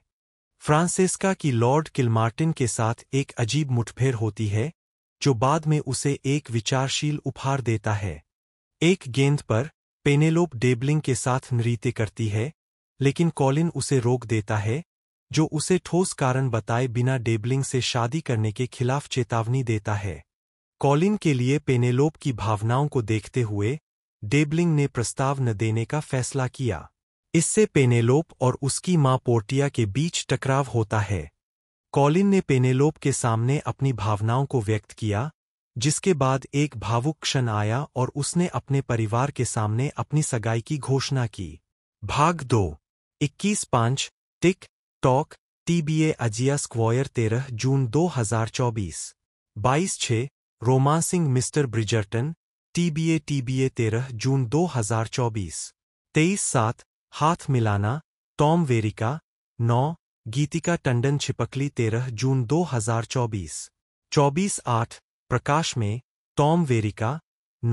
फ्रांसेस्का की लॉर्ड किलमार्टिन के साथ एक अजीब मुठभेड़ होती है जो बाद में उसे एक विचारशील उपहार देता है एक गेंद पर पेनेलोप डेबलिंग के साथ नृत्य करती है लेकिन कॉलिन उसे रोक देता है जो उसे ठोस कारण बताए बिना डेबलिंग से शादी करने के खिलाफ चेतावनी देता है कॉलिन के लिए पेनेलोप की भावनाओं को देखते हुए डेबलिंग ने प्रस्ताव न देने का फैसला किया इससे पेनेलोप और उसकी मां पोर्टिया के बीच टकराव होता है कॉलिन ने पेनेलोप के सामने अपनी भावनाओं को व्यक्त किया जिसके बाद एक भावुक क्षण आया और उसने अपने परिवार के सामने अपनी सगाई की घोषणा की भाग दो इक्कीस पांच tick tock TBA Azia Squire तेरह जून दो हजार चौबीस बाईस छः romancing Mister Bridgerton TBA TBA तेरह जून 2024 तेईस सात हाथ मिलाना टॉम वेरिका नौ गीतिका टंडन छिपकली तेरह जून 2024 चौबीस आठ प्रकाश में टॉम वेरिका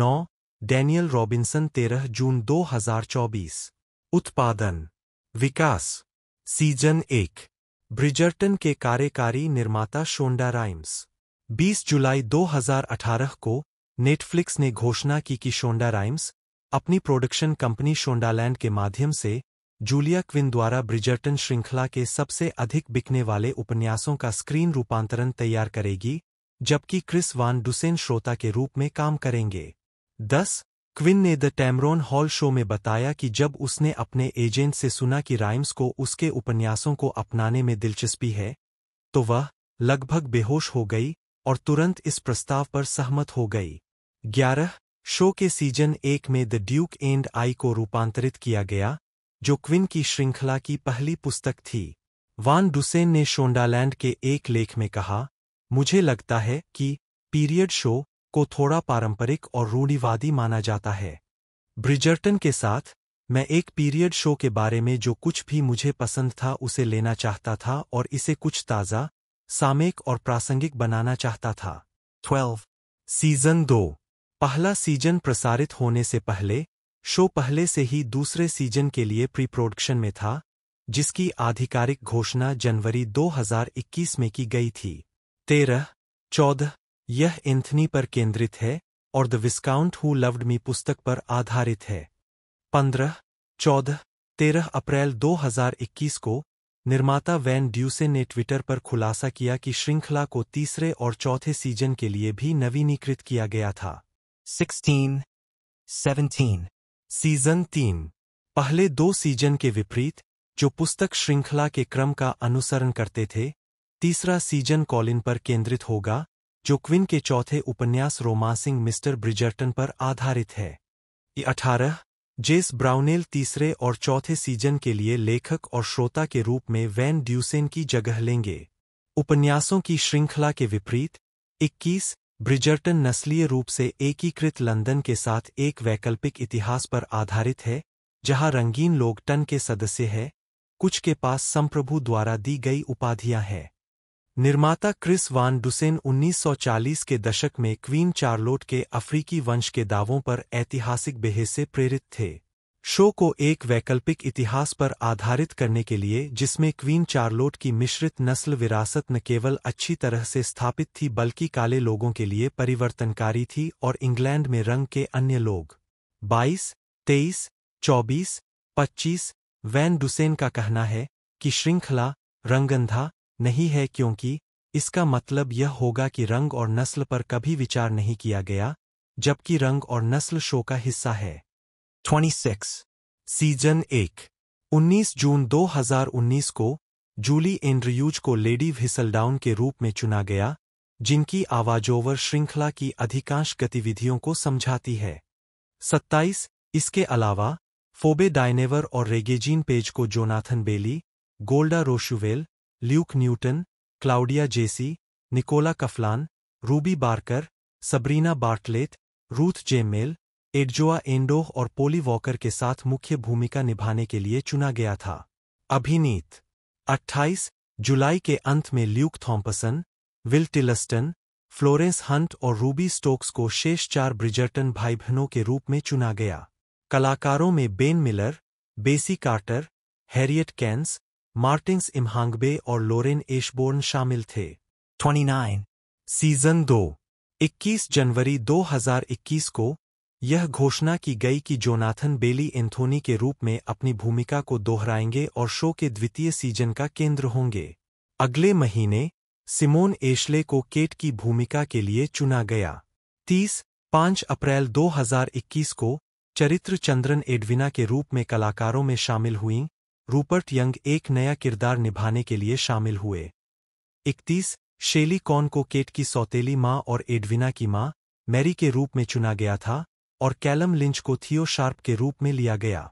नौ डैनियल रॉबिन्सन तेरह जून 2024 उत्पादन विकास सीजन एक ब्रिजर्टन के कार्यकारी निर्माता शोंडा राइम्स 20 जुलाई 2018 को नेटफ्लिक्स ने घोषणा की कि शोंडा राइम्स अपनी प्रोडक्शन कंपनी शोंडालैंड के माध्यम से जूलिया क्विन द्वारा ब्रिजर्टन श्रृंखला के सबसे अधिक बिकने वाले उपन्यासों का स्क्रीन रूपांतरण तैयार करेगी जबकि क्रिस वान डुसेन श्रोता के रूप में काम करेंगे दस क्विन ने द टैमरोन हॉल शो में बताया कि जब उसने अपने एजेंट से सुना कि राइम्स को उसके उपन्यासों को अपनाने में दिलचस्पी है तो वह लगभग बेहोश हो गई और तुरंत इस प्रस्ताव पर सहमत हो गई ग्यारह शो के सीजन एक में द ड्यूक एंड आई को रूपांतरित किया गया जो क्विन की श्रृंखला की पहली पुस्तक थी वान डुसेन ने शोंडालैंड के एक लेख में कहा मुझे लगता है कि पीरियड शो को थोड़ा पारंपरिक और रूढ़िवादी माना जाता है ब्रिजर्टन के साथ मैं एक पीरियड शो के बारे में जो कुछ भी मुझे पसंद था उसे लेना चाहता था और इसे कुछ ताज़ा सामयिक और प्रासंगिक बनाना चाहता था ट्वेल्व सीजन दो पहला सीजन प्रसारित होने से पहले शो पहले से ही दूसरे सीजन के लिए प्री प्रोडक्शन में था जिसकी आधिकारिक घोषणा जनवरी 2021 में की गई थी तेरह चौदह यह एंथनी पर केंद्रित है और The Viscount Who Loved Me पुस्तक पर आधारित है पंद्रह चौदह तेरह अप्रैल 2021 को निर्माता वैन ड्यूसे ने ट्विटर पर खुलासा किया कि श्रृंखला को तीसरे और चौथे सीजन के लिए भी नवीनीकृत किया गया था 16, 17 सीजन तीन पहले दो सीजन के विपरीत जो पुस्तक श्रृंखला के क्रम का अनुसरण करते थे तीसरा सीजन कॉलिन पर केंद्रित होगा जो क्विन के चौथे उपन्यास रोमांसिंग मिस्टर ब्रिजर्टन पर आधारित है अठारह जेस ब्राउनेल तीसरे और चौथे सीजन के लिए लेखक और श्रोता के रूप में वैन ड्यूसेन की जगह लेंगे उपन्यासों की श्रृंखला के विपरीत 21 ब्रिजर्टन नस्लीय रूप से एकीकृत लंदन के साथ एक वैकल्पिक इतिहास पर आधारित है जहां रंगीन लोग टन के सदस्य हैं कुछ के पास संप्रभु द्वारा दी गई उपाधियां हैं निर्माता क्रिस वान डुसेन 1940 के दशक में क्वीन चार्लोट के अफ्रीकी वंश के दावों पर ऐतिहासिक बेहद से प्रेरित थे शो को एक वैकल्पिक इतिहास पर आधारित करने के लिए जिसमें क्वीन चार्लोट की मिश्रित नस्ल विरासत न केवल अच्छी तरह से स्थापित थी बल्कि काले लोगों के लिए परिवर्तनकारी थी और इंग्लैंड में रंग के अन्य लोग 22, 23, 24, 25 वैन डुसेन का कहना है कि श्रृंखला रंगंधा नहीं है क्योंकि इसका मतलब यह होगा कि रंग और नस्ल पर कभी विचार नहीं किया गया जबकि रंग और नस्ल शो का हिस्सा है 26. सीजन एक 19 जून 2019 को जूली एंड्रयूज को लेडी व्हिसलडाउन के रूप में चुना गया जिनकी आवाजोवर श्रृंखला की अधिकांश गतिविधियों को समझाती है 27. इसके अलावा फोबे डायनेवर और रेगेजीन पेज को Jonathan Bailey Golda Rosheuvel Luke Newton Claudia Jessie Nicola Coughlan Ruby Barker Sabrina Bartlett Ruth Gemmell Adjoa Andoh और पोली वॉकर के साथ मुख्य भूमिका निभाने के लिए चुना गया था अभिनीत 28 जुलाई के अंत में Luke Thompson Will Tilston Florence Hunt और रूबी स्टोक्स को शेष चार ब्रिजर्टन भाई बहनों के रूप में चुना गया कलाकारों में Ben Miller Bessie Carter Harriet Cains Martins Imhangbe और लोरेन एशबोर्न शामिल थे 29. सीजन दो 21 जनवरी 2021 को यह घोषणा की गई कि जोनाथन बेली एंथोनी के रूप में अपनी भूमिका को दोहराएंगे और शो के द्वितीय सीजन का केंद्र होंगे अगले महीने सिमोन एशले को केट की भूमिका के लिए चुना गया 30 5 अप्रैल 2021 को चरित्र चंद्रन एडविना के रूप में कलाकारों में शामिल हुईं रूपर्ट यंग एक नया किरदार निभाने के लिए शामिल हुए इकतीस शेली कॉन को केट की सौतेली माँ और एडविना की माँ मैरी के रूप में चुना गया था और कैलम लिंच को थियो शार्प के रूप में लिया गया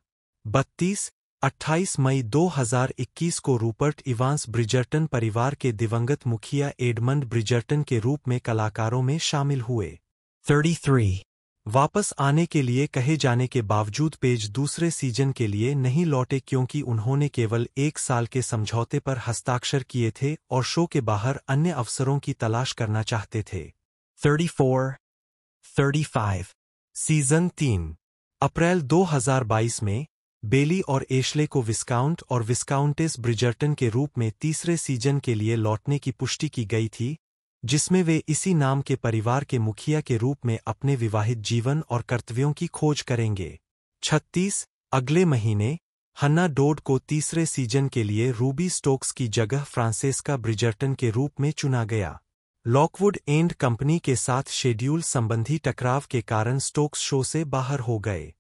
बत्तीस 28 मई 2021 को रूपर्ट इवांस ब्रिजर्टन परिवार के दिवंगत मुखिया एडमंड ब्रिजर्टन के रूप में कलाकारों में शामिल हुए 33 वापस आने के लिए कहे जाने के बावजूद पेज दूसरे सीजन के लिए नहीं लौटे क्योंकि उन्होंने केवल एक साल के समझौते पर हस्ताक्षर किए थे और शो के बाहर अन्य अवसरों की तलाश करना चाहते थे 34, 35, सीजन तीन अप्रैल 2022 में बेली और एशले को विस्काउंट और विस्काउंटेस ब्रिजर्टन के रूप में तीसरे सीजन के लिए लौटने की पुष्टि की गई थी जिसमें वे इसी नाम के परिवार के मुखिया के रूप में अपने विवाहित जीवन और कर्तव्यों की खोज करेंगे छत्तीस अगले महीने हन्ना डोड को तीसरे सीजन के लिए रूबी स्टोक्स की जगह फ्रांसेस्का ब्रिजर्टन के रूप में चुना गया लॉकवुड एंड कंपनी के साथ शेड्यूल संबंधी टकराव के कारण स्टोक्स शो से बाहर हो गए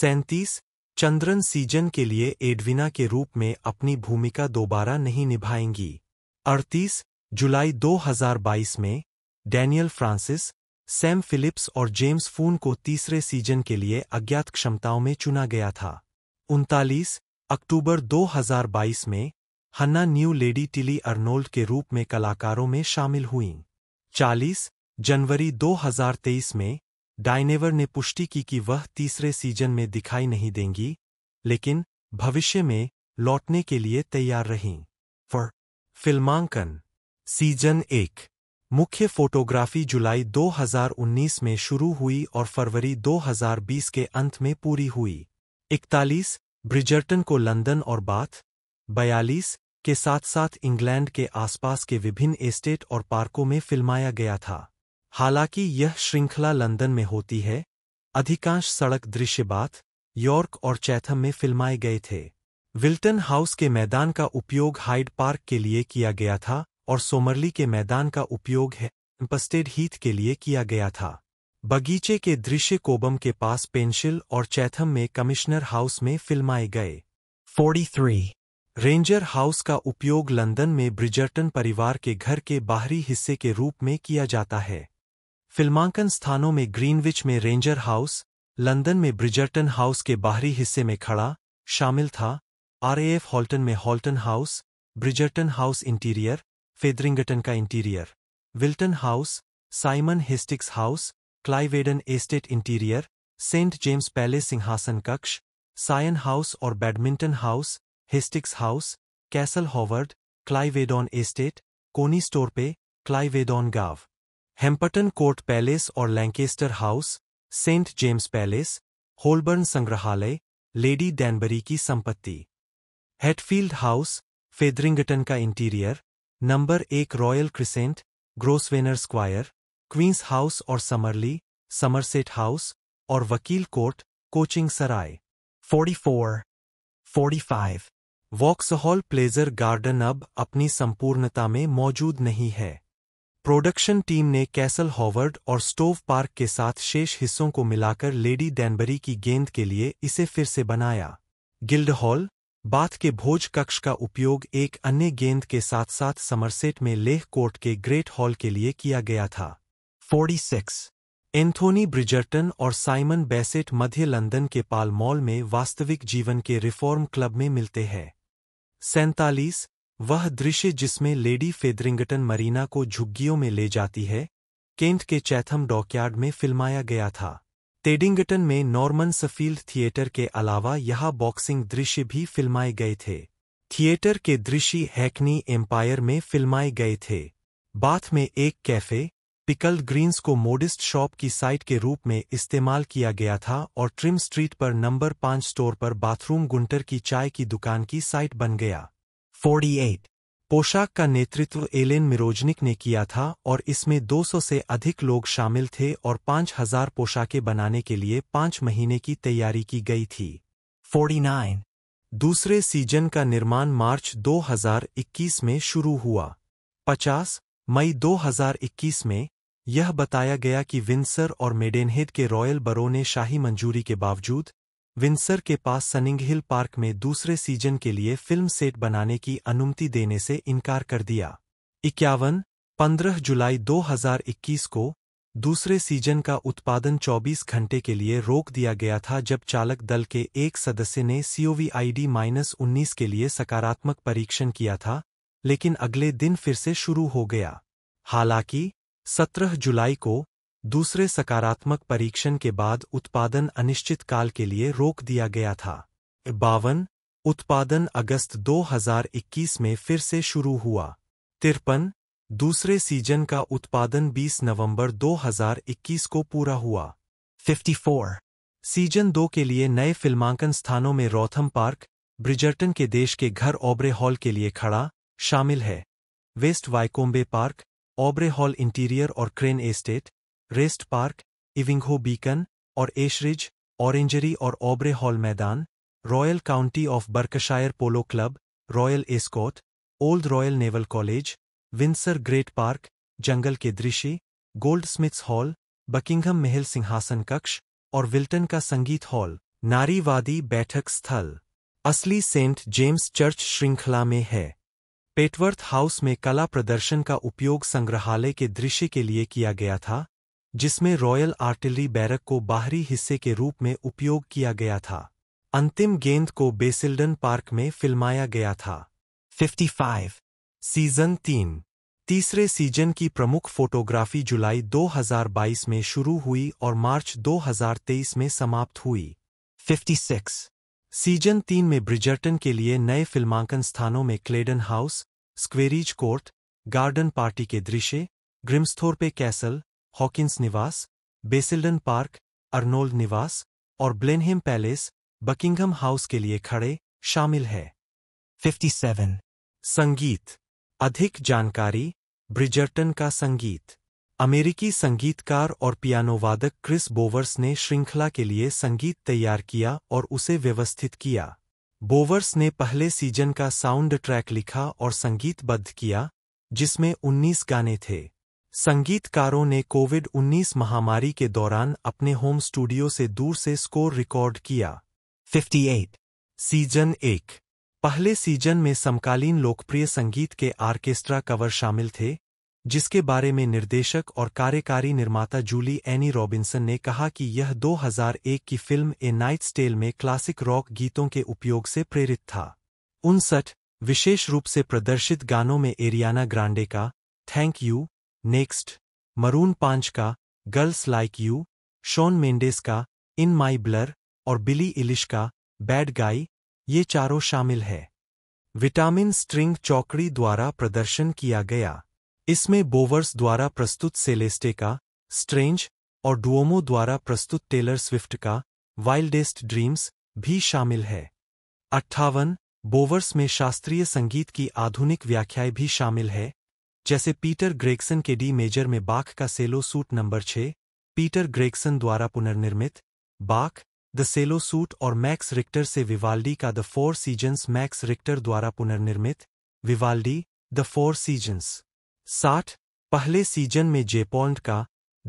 सैंतीस चंद्रन सीजन के लिए एडविना के रूप में अपनी भूमिका दोबारा नहीं निभाएंगी अड़तीस जुलाई 2022 में डैनियल फ्रांसिस सैम फिलिप्स और जेम्स फून को तीसरे सीजन के लिए अज्ञात क्षमताओं में चुना गया था उनतालीस अक्टूबर 2022 में Hannah New Lady Tilley Arnold के रूप में कलाकारों में शामिल हुईं 40 जनवरी 2023 में डायनेवर ने पुष्टि की कि वह तीसरे सीजन में दिखाई नहीं देंगी लेकिन भविष्य में लौटने के लिए तैयार रहीं फिल्मांकन सीजन एक मुख्य फोटोग्राफी जुलाई 2019 में शुरू हुई और फरवरी 2020 के अंत में पूरी हुई 41 ब्रिजर्टन को लंदन और बाथ 42 के साथ साथ इंग्लैंड के आसपास के विभिन्न एस्टेट और पार्कों में फिल्माया गया था हालांकि यह श्रृंखला लंदन में होती है अधिकांश सड़क दृश्य बाथ यॉर्क और चैथम में फिल्माए गए थे विल्टन हाउस के मैदान का उपयोग हाइड पार्क के लिए किया गया था और सोमरली के मैदान का उपयोग है एम्पस्टेड हीथ के लिए किया गया था बगीचे के दृश्य कोबम के पास पेंशिल और चैथम में कमिश्नर हाउस में फिल्माए गए 43. रेंजर हाउस का उपयोग लंदन में ब्रिजर्टन परिवार के घर के बाहरी हिस्से के रूप में किया जाता है फिल्मांकन स्थानों में ग्रीनविच में रेंजर हाउस लंदन में ब्रिजर्टन हाउस के बाहरी हिस्से में खड़ा शामिल था आरएएफ हॉल्टन में Halton House Bridgerton House interior Featherington का interior Wilton House Simon Hastings House Cliveden Estate interior Saint James Palace सिंहासन कक्ष सायन हाउस और Badminton House Hastings House Castle Howard Cliveden Estate कोनी स्टोर पे क्लाइवेडॉन गाव Hampton Court Palace और Lancaster House Saint James Palace Holburne संग्रहालय Lady डैनबरी की संपत्ति हेटफील्ड हाउस फेदरिंगटन का इंटीरियर नंबर एक Royal Crescent Grosvenor Square Queen's House और समरली समरसेट हाउस और वकील कोर्ट कोचिंग सराय 44, 45. वॉक्सहॉल प्लेजर गार्डन अब अपनी संपूर्णता में मौजूद नहीं है प्रोडक्शन टीम ने कैसल हॉवर्ड और स्टोव पार्क के साथ शेष हिस्सों को मिलाकर लेडी डैनबरी की गेंद के लिए इसे फिर से बनाया गिल्ड हॉल बाथ के भोज कक्ष का उपयोग एक अन्य गेंद के साथ साथ समरसेट में लेह कोर्ट के ग्रेट हॉल के लिए किया गया था 46. एंथोनी ब्रिजर्टन और साइमन बेसेट मध्य लंदन के पाल मॉल में वास्तविक जीवन के रिफॉर्म क्लब में मिलते हैं सैंतालीस वह दृश्य जिसमें लेडी फेदरिंगटन मरीना को झुग्गियों में ले जाती है केंट के चैथम डॉकयार्ड में फिल्माया गया था टेडिंगटन में नॉर्मन सफील्ड थिएटर के अलावा यहाँ बॉक्सिंग दृश्य भी फिल्माए गए थे थिएटर के दृश्य हैकनी एम्पायर में फिल्माए गए थे बाथ में एक कैफे पिकल ग्रीन्स को मोडिस्ट शॉप की साइट के रूप में इस्तेमाल किया गया था और ट्रिम स्ट्रीट पर नंबर पांच स्टोर पर बाथरूम गुंटर की चाय की दुकान की साइट बन गया 48. पोशाक का नेतृत्व एलेन मिरोजनिक ने किया था और इसमें 200 से अधिक लोग शामिल थे और 5000 पोशाकें बनाने के लिए पांच महीने की तैयारी की गई थी 49. दूसरे सीजन का निर्माण मार्च 2021 में शुरू हुआ 50. मई 2021 में यह बताया गया कि विंसर और मेडेनहेड के रॉयल बरो ने शाही मंजूरी के बावजूद विंसर के पास सनिंग हिल पार्क में दूसरे सीजन के लिए फिल्म सेट बनाने की अनुमति देने से इनकार कर दिया इक्यावन 15 जुलाई 2021 को दूसरे सीजन का उत्पादन 24 घंटे के लिए रोक दिया गया था जब चालक दल के एक सदस्य ने सीओवीआईडी माइनस उन्नीस के लिए सकारात्मक परीक्षण किया था लेकिन अगले दिन फिर से शुरू हो गया हालांकि 17 जुलाई को दूसरे सकारात्मक परीक्षण के बाद उत्पादन अनिश्चित काल के लिए रोक दिया गया था बावन उत्पादन अगस्त 2021 में फिर से शुरू हुआ तिरपन दूसरे सीजन का उत्पादन 20 नवंबर 2021 को पूरा हुआ 54 सीजन दो के लिए नए फिल्मांकन स्थानों में रोथम पार्क ब्रिजर्टन के देश के घर ओबरे हॉल के लिए खड़ा शामिल है West Wycombe Park Aubrey Hall interior और Crane Estate Wrest Park Ivinghoe Beacon और एशरिज ऑरेंजरी और ओबरे हॉल मैदान Royal County of Berkshire Polo Club Royal Ascot Old Royal Naval College Windsor Great Park जंगल के दृश्य gold Smiths hall Buckingham महल सिंहासन कक्ष और विल्टन का संगीत हॉल नारीवादी बैठक स्थल असली सेंट जेम्स चर्च श्रृंखला में है पेटवर्थ हाउस में कला प्रदर्शन का उपयोग संग्रहालय के दृश्य के लिए किया गया था जिसमें रॉयल आर्टिलरी बैरक को बाहरी हिस्से के रूप में उपयोग किया गया था अंतिम गेंद को बेसिल्डन पार्क में फिल्माया गया था 55 सीजन तीन तीसरे सीजन की प्रमुख फोटोग्राफी जुलाई 2022 में शुरू हुई और मार्च 2023 में समाप्त हुई 56 सीजन तीन में ब्रिजर्टन के लिए नए फिल्मांकन स्थानों में Claydon House Squerryes Court garden party के दृश्य ग्रिम्सथोरपे कैसल हॉकिंस निवास बेसिल्डन पार्क अर्नोल्ड निवास और ब्लेनहेम पैलेस बकिंगहम हाउस के लिए खड़े शामिल है 57. संगीत अधिक जानकारी ब्रिजर्टन का संगीत अमेरिकी संगीतकार और पियानोवादक क्रिस बोवर्स ने श्रृंखला के लिए संगीत तैयार किया और उसे व्यवस्थित किया बोवर्स ने पहले सीजन का साउंड ट्रैक लिखा और संगीतबद्ध किया जिसमें 19 गाने थे संगीतकारों ने कोविड-19 महामारी के दौरान अपने होम स्टूडियो से दूर से स्कोर रिकॉर्ड किया 58 सीजन एक पहले सीजन में समकालीन लोकप्रिय संगीत के आर्केस्ट्रा कवर शामिल थे जिसके बारे में निर्देशक और कार्यकारी निर्माता जूली एनी रॉबिन्सन ने कहा कि यह 2001 की फिल्म ए नाइट स्टेल में क्लासिक रॉक गीतों के उपयोग से प्रेरित था उनसठ विशेष रूप से प्रदर्शित गानों में एरियाना ग्रांडे का थैंक यू नेक्स्ट मरून पांच का Girls Like You Shawn Mendes का इन माई ब्लर और बिली इलिश का बैड गाई ये चारों शामिल है विटामिन स्ट्रिंग चौकड़ी द्वारा प्रदर्शन किया गया इसमें बोवर्स द्वारा प्रस्तुत सेलेस्टे का स्ट्रेंज और डुओमो द्वारा प्रस्तुत टेलर स्विफ्ट का वाइल्डेस्ट ड्रीम्स भी शामिल है अट्ठावन बोवर्स में शास्त्रीय संगीत की आधुनिक व्याख्याएं भी शामिल है जैसे पीटर ग्रेगसन के डी मेजर में बाख का सेलो सूट नंबर छह पीटर ग्रेगसन द्वारा पुनर्निर्मित बाख द सेलो सूट और मैक्स रिक्टर से विवाल्डी का The Four Seasons Max Richter द्वारा पुनर्निर्मित विवाल्डी द फोर सीजन्स साठ पहले सीजन में जेपॉन्ड का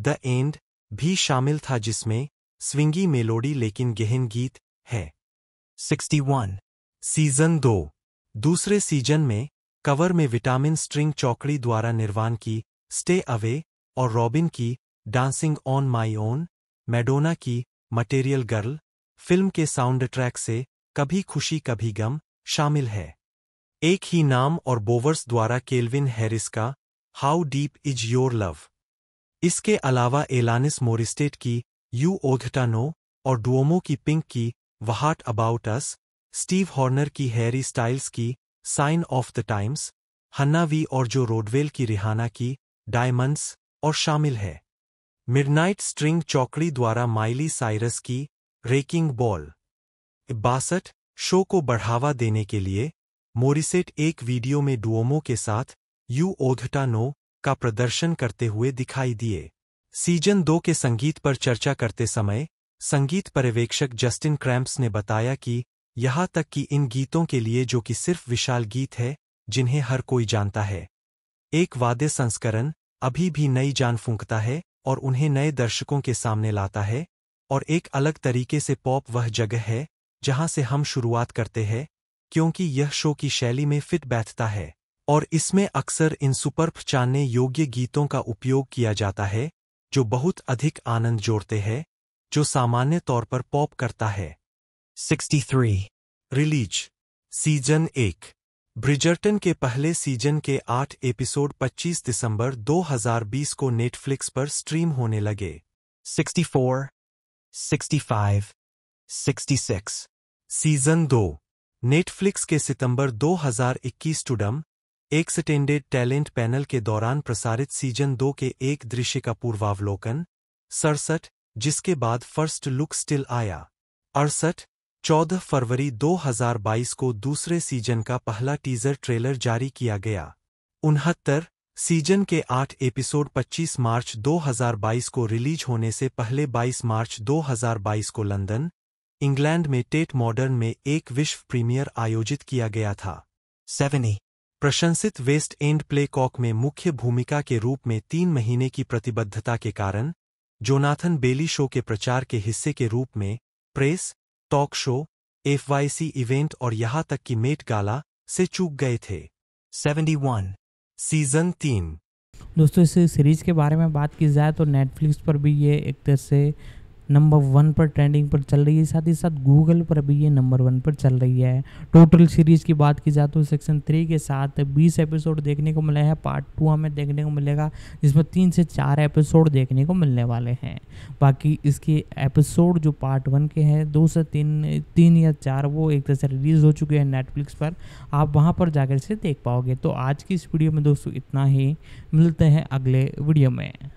द एंड भी शामिल था जिसमें स्विंगी मेलोडी लेकिन गहन गीत है 61 सीजन दो दूसरे सीजन में कवर में विटामिन स्ट्रिंग चौकड़ी द्वारा निर्वाण की स्टे अवे और रॉबिन की Dancing On My Own Madonna की मटेरियल गर्ल फिल्म के साउंड ट्रैक से कभी खुशी कभी गम शामिल है एक ही नाम और बोवर्स द्वारा केल्विन हैरिस का How Deep Is Your Love इसके अलावा एलानिस मोरिस्टेट की यू ओधटानो और डुओमो की पिंक की What About Us Steve Horner की हैरी स्टाइल्स की Sign of the Times Hannah V और जो रोडवेल की रिहाना की डायमंड्स और शामिल है मिडनाइट स्ट्रिंग चौकड़ी द्वारा माइली साइरस की रेकिंग बॉल बासठ शो को बढ़ावा देने के लिए मोरिसेट एक वीडियो में डुओमो के साथ यू ओधटा नो का प्रदर्शन करते हुए दिखाई दिए सीजन दो के संगीत पर चर्चा करते समय संगीत पर्यवेक्षक जस्टिन क्रैम्प्स ने बताया कि यहाँ तक कि इन गीतों के लिए जो कि सिर्फ विशाल गीत है जिन्हें हर कोई जानता है एक वाद्य संस्करण अभी भी नई जान फूंकता है और उन्हें नए दर्शकों के सामने लाता है और एक अलग तरीके से पॉप वह जगह है जहां से हम शुरुआत करते हैं क्योंकि यह शो की शैली में फिट बैठता है और इसमें अक्सर इन सुपर्फ चाने योग्य गीतों का उपयोग किया जाता है जो बहुत अधिक आनंद जोड़ते हैं जो सामान्य तौर पर पॉप करता है 63. रिलीज सीजन एक ब्रिजर्टन के पहले सीजन के आठ एपिसोड 25 दिसंबर 2020 को नेटफ्लिक्स पर स्ट्रीम होने लगे 64, 65, 66. सीजन दो नेटफ्लिक्स के सितंबर 2021 टूडम एक एक्सटेंडेड टैलेंट पैनल के दौरान प्रसारित सीजन दो के एक दृश्य का पूर्वावलोकन सड़सठ जिसके बाद फर्स्ट लुक स्टिल आया अड़सठ 14 फरवरी 2022 को दूसरे सीजन का पहला टीजर ट्रेलर जारी किया गया उनहत्तर सीजन के आठ एपिसोड 25 मार्च 2022 को रिलीज होने से पहले 22 मार्च 2022 को लंदन इंग्लैंड में टेट मॉडर्न में एक विश्व प्रीमियर आयोजित किया गया था सेवनी प्रशंसित वेस्ट एंड प्ले कॉक में मुख्य भूमिका के रूप में तीन महीने की प्रतिबद्धता के कारण जोनाथन बेली शो के प्रचार के हिस्से के रूप में press talk show FYC event और यहां तक कि मेट गाला से चूक गए थे 71 सीजन तीन दोस्तों इस सीरीज के बारे में बात की जाए तो नेटफ्लिक्स पर भी ये एक तरह से नंबर वन पर ट्रेंडिंग पर चल रही है साथ ही साथ गूगल पर भी ये नंबर वन पर चल रही है टोटल सीरीज़ की बात की जाए तो सेक्शन थ्री के साथ बीस एपिसोड देखने को मिले हैं पार्ट टू हमें देखने को मिलेगा जिसमें तीन से चार एपिसोड देखने को मिलने वाले हैं बाकी इसके एपिसोड जो पार्ट वन के हैं दो से तीन तीन या चार वो एक तरह से रिलीज़ हो चुके हैं नेटफ्लिक्स पर आप वहाँ पर जाकर इसे देख पाओगे तो आज की इस वीडियो में दोस्तों इतना ही मिलते हैं अगले वीडियो में